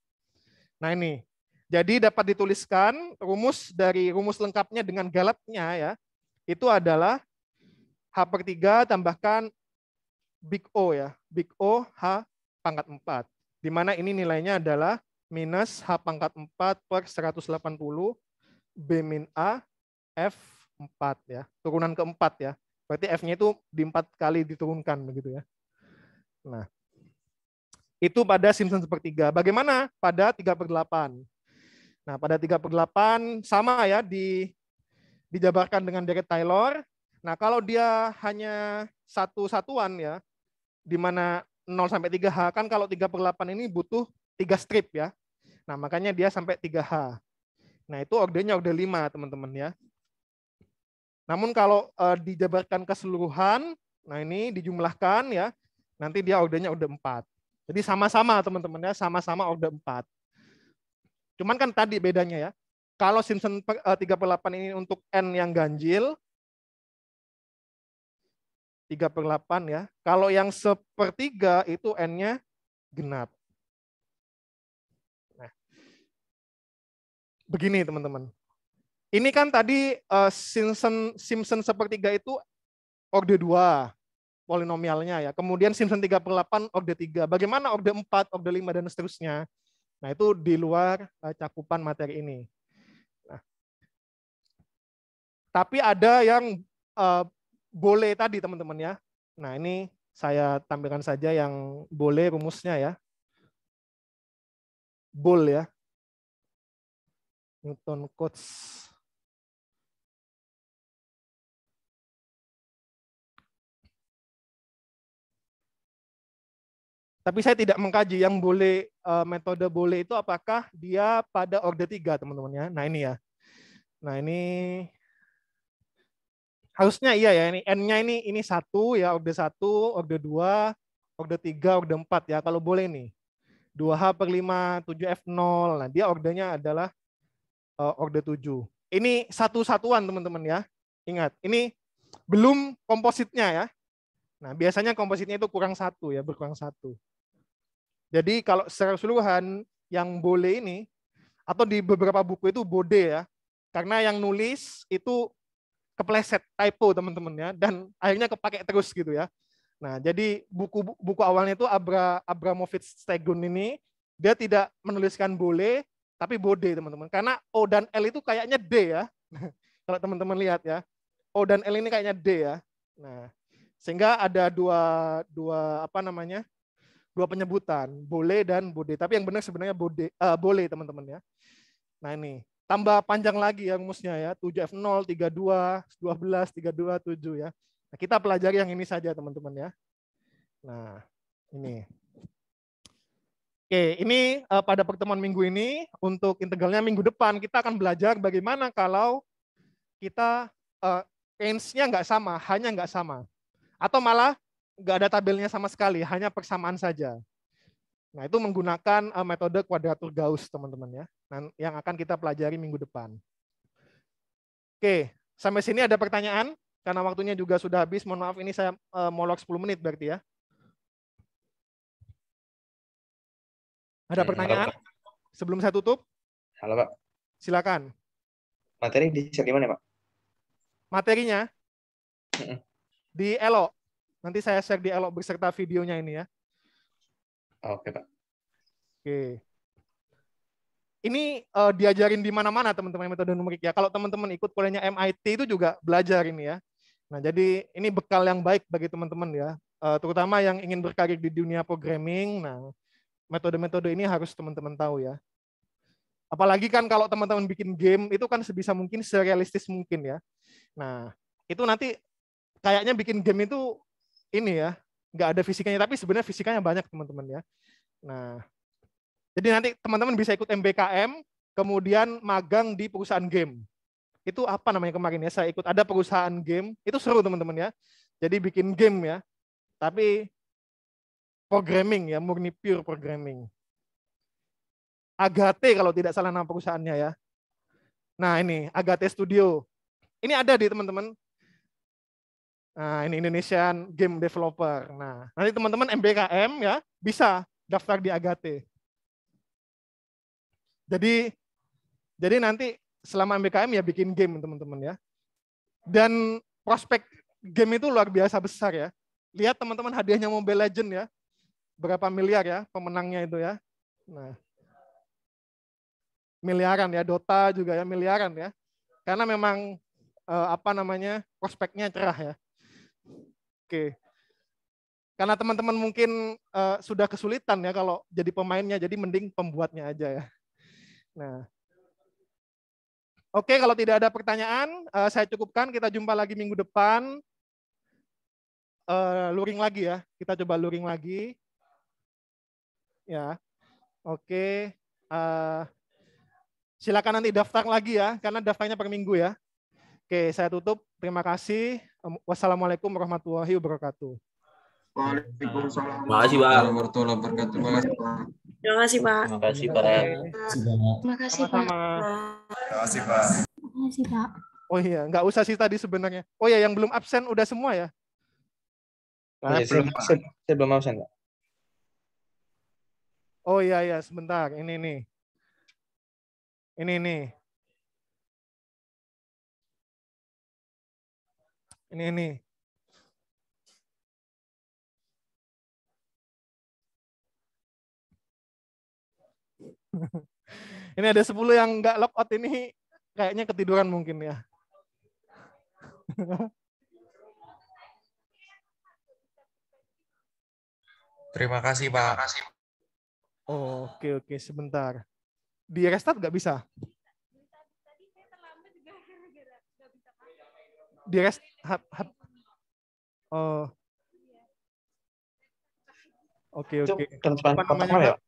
Nah ini, jadi dapat dituliskan rumus dari rumus lengkapnya dengan galatnya ya, itu adalah H per tiga tambahkan big O ya, big O H pangkat empat, Di mana ini nilainya adalah minus H pangkat empat per 180 B min A F 4 ya, turunan keempat ya. Berarti F-nya itu di empat kali diturunkan begitu ya. Nah, itu pada Simpson sepertiga. Bagaimana pada tiga per delapan? Nah, pada tiga per delapan sama ya di dijabarkan dengan Derek Taylor. Nah, kalau dia hanya satu satuan ya, di mana nol sampai tiga h kan kalau tiga per delapan ini butuh tiga strip ya. Nah, makanya dia sampai tiga h Nah, itu ordernya order lima teman-teman ya. Namun kalau uh, dijabarkan keseluruhan, nah ini dijumlahkan ya, nanti dia ordernya order 4. Jadi sama-sama teman-teman ya, sama-sama order 4. Cuman kan tadi bedanya ya, kalau Simpson 38 eh, ini untuk N yang ganjil, 3 per 8 ya. Kalau yang sepertiga itu N-nya genap. Nah, begini teman-teman. Ini kan tadi uh, Simpson Simpson sepertiga itu orde 2 polinomialnya ya. Kemudian Simpson 3 per 8 orde 3. Bagaimana orde 4, orde 5, dan seterusnya. Nah itu di luar uh, cakupan materi ini. Nah. Tapi ada yang uh, boleh tadi teman-teman ya. Nah ini saya tampilkan saja yang boleh rumusnya ya. Bol ya. Newton Coates. Tapi saya tidak mengkaji yang boleh eh, metode boleh itu apakah dia pada order 3 teman-teman ya. Nah ini ya. Nah ini harusnya iya ya ini n-nya ini ini satu ya order 1, order 2, order 3, order 4 ya kalau boleh nih 2H per 5, 7F0. Nah, dia ordernya adalah uh, order 7. Ini satu satuan teman-teman ya. Ingat, ini belum kompositnya ya. Nah, biasanya kompositnya itu kurang satu ya, berkurang satu. Jadi kalau secara keseluruhan yang boleh ini atau di beberapa buku itu bode ya. Karena yang nulis itu kepleset typo teman-teman ya dan akhirnya kepake terus gitu ya. Nah, jadi buku buku awalnya itu Abra Abramovich Stegun ini dia tidak menuliskan boleh tapi bode teman-teman. Karena O dan L itu kayaknya D ya. Kalau teman-teman lihat ya. O dan L ini kayaknya D ya. Nah, sehingga ada dua dua apa namanya? dua penyebutan, boleh dan bode. Tapi yang benar sebenarnya bode, uh, eh, bole teman-teman ya. Nah ini, tambah panjang lagi ya rumusnya ya, 7F0, 32, 12, 32, 7 ya. Nah, kita pelajari yang ini saja teman-teman ya. Nah, ini. Oke, ini uh, pada pertemuan minggu ini untuk integralnya minggu depan kita akan belajar bagaimana kalau kita uh, range-nya nggak sama, hanya nggak sama, atau malah nggak ada tabelnya sama sekali, hanya persamaan saja. Nah, itu menggunakan eh, metode kuadratur Gauss, teman-teman ya. yang akan kita pelajari minggu depan. Oke, sampai sini ada pertanyaan? Karena waktunya juga sudah habis, mohon maaf ini saya uh, molok 10 menit berarti ya. Ada pertanyaan? Sebelum saya tutup? Halo, Pak. Silakan. Materi di share di mana, Pak? Materinya? di Elo. Nanti saya share di Elok beserta videonya ini ya. Oke, Pak. Oke. Ini uh, diajarin di mana-mana teman-teman metode numerik ya. Kalau teman-teman ikut kuliahnya MIT itu juga belajar ini ya. Nah, jadi ini bekal yang baik bagi teman-teman ya. Uh, terutama yang ingin berkarir di dunia programming. Nah, metode-metode ini harus teman-teman tahu ya. Apalagi kan kalau teman-teman bikin game itu kan sebisa mungkin serealistis mungkin ya. Nah, itu nanti kayaknya bikin game itu ini ya, nggak ada fisikanya, tapi sebenarnya fisikanya banyak teman-teman ya. Nah, jadi nanti teman-teman bisa ikut MBKM, kemudian magang di perusahaan game. Itu apa namanya kemarin ya, saya ikut ada perusahaan game, itu seru teman-teman ya. Jadi bikin game ya, tapi programming ya, murni pure programming. Agate kalau tidak salah nama perusahaannya ya. Nah ini Agate Studio. Ini ada di teman-teman Nah, ini Indonesian Game Developer. Nah, nanti teman-teman MBKM ya bisa daftar di Agate. Jadi jadi nanti selama MBKM ya bikin game teman-teman ya. Dan prospek game itu luar biasa besar ya. Lihat teman-teman hadiahnya Mobile Legend ya. Berapa miliar ya pemenangnya itu ya. Nah. Miliaran ya, Dota juga ya miliaran ya. Karena memang eh, apa namanya? prospeknya cerah ya. Oke. Karena teman-teman mungkin uh, sudah kesulitan ya kalau jadi pemainnya, jadi mending pembuatnya aja ya. Nah. Oke, kalau tidak ada pertanyaan, uh, saya cukupkan. Kita jumpa lagi minggu depan. Uh, luring lagi ya. Kita coba luring lagi. Ya. Oke. Uh, silakan nanti daftar lagi ya, karena daftarnya per minggu ya. Oke, saya tutup. Terima kasih. Wassalamualaikum warahmatullahi wabarakatuh. Waalaikumsalam. Makasih, Pak. Warahmatullahi wabarakatuh. Makasih, Pak. Terima kasih, Pak. Terima kasih, Pak. Terima kasih, Pak. Terima kasih, Pak. Terima kasih, Pak. Oh iya, nggak usah sih tadi sebenarnya. Oh iya, yang belum absen udah semua ya? Nah, ya, belum, saya, saya belum absen, Pak. Oh iya, iya, sebentar. Ini nih. Ini nih. Ini ini. ini ada 10 yang nggak lock out ini kayaknya ketiduran mungkin ya. Terima kasih Pak. Oke oke sebentar. Di restart nggak bisa? di rest hat, hat. Oh. Oke, oke. Apa namanya? Ya?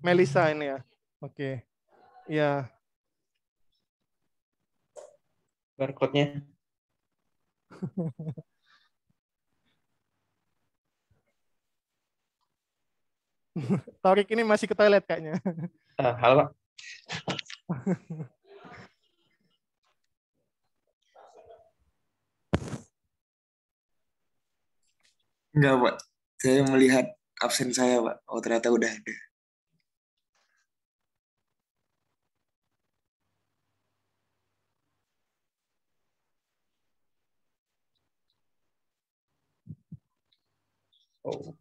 Melisa ini ya. Oke. Okay. ya Barcode-nya. Torik ini masih ke toilet kayaknya. Uh, halo, Pak. Enggak, Pak. Saya melihat absen saya, Pak. Oh, ternyata udah ada. Oh.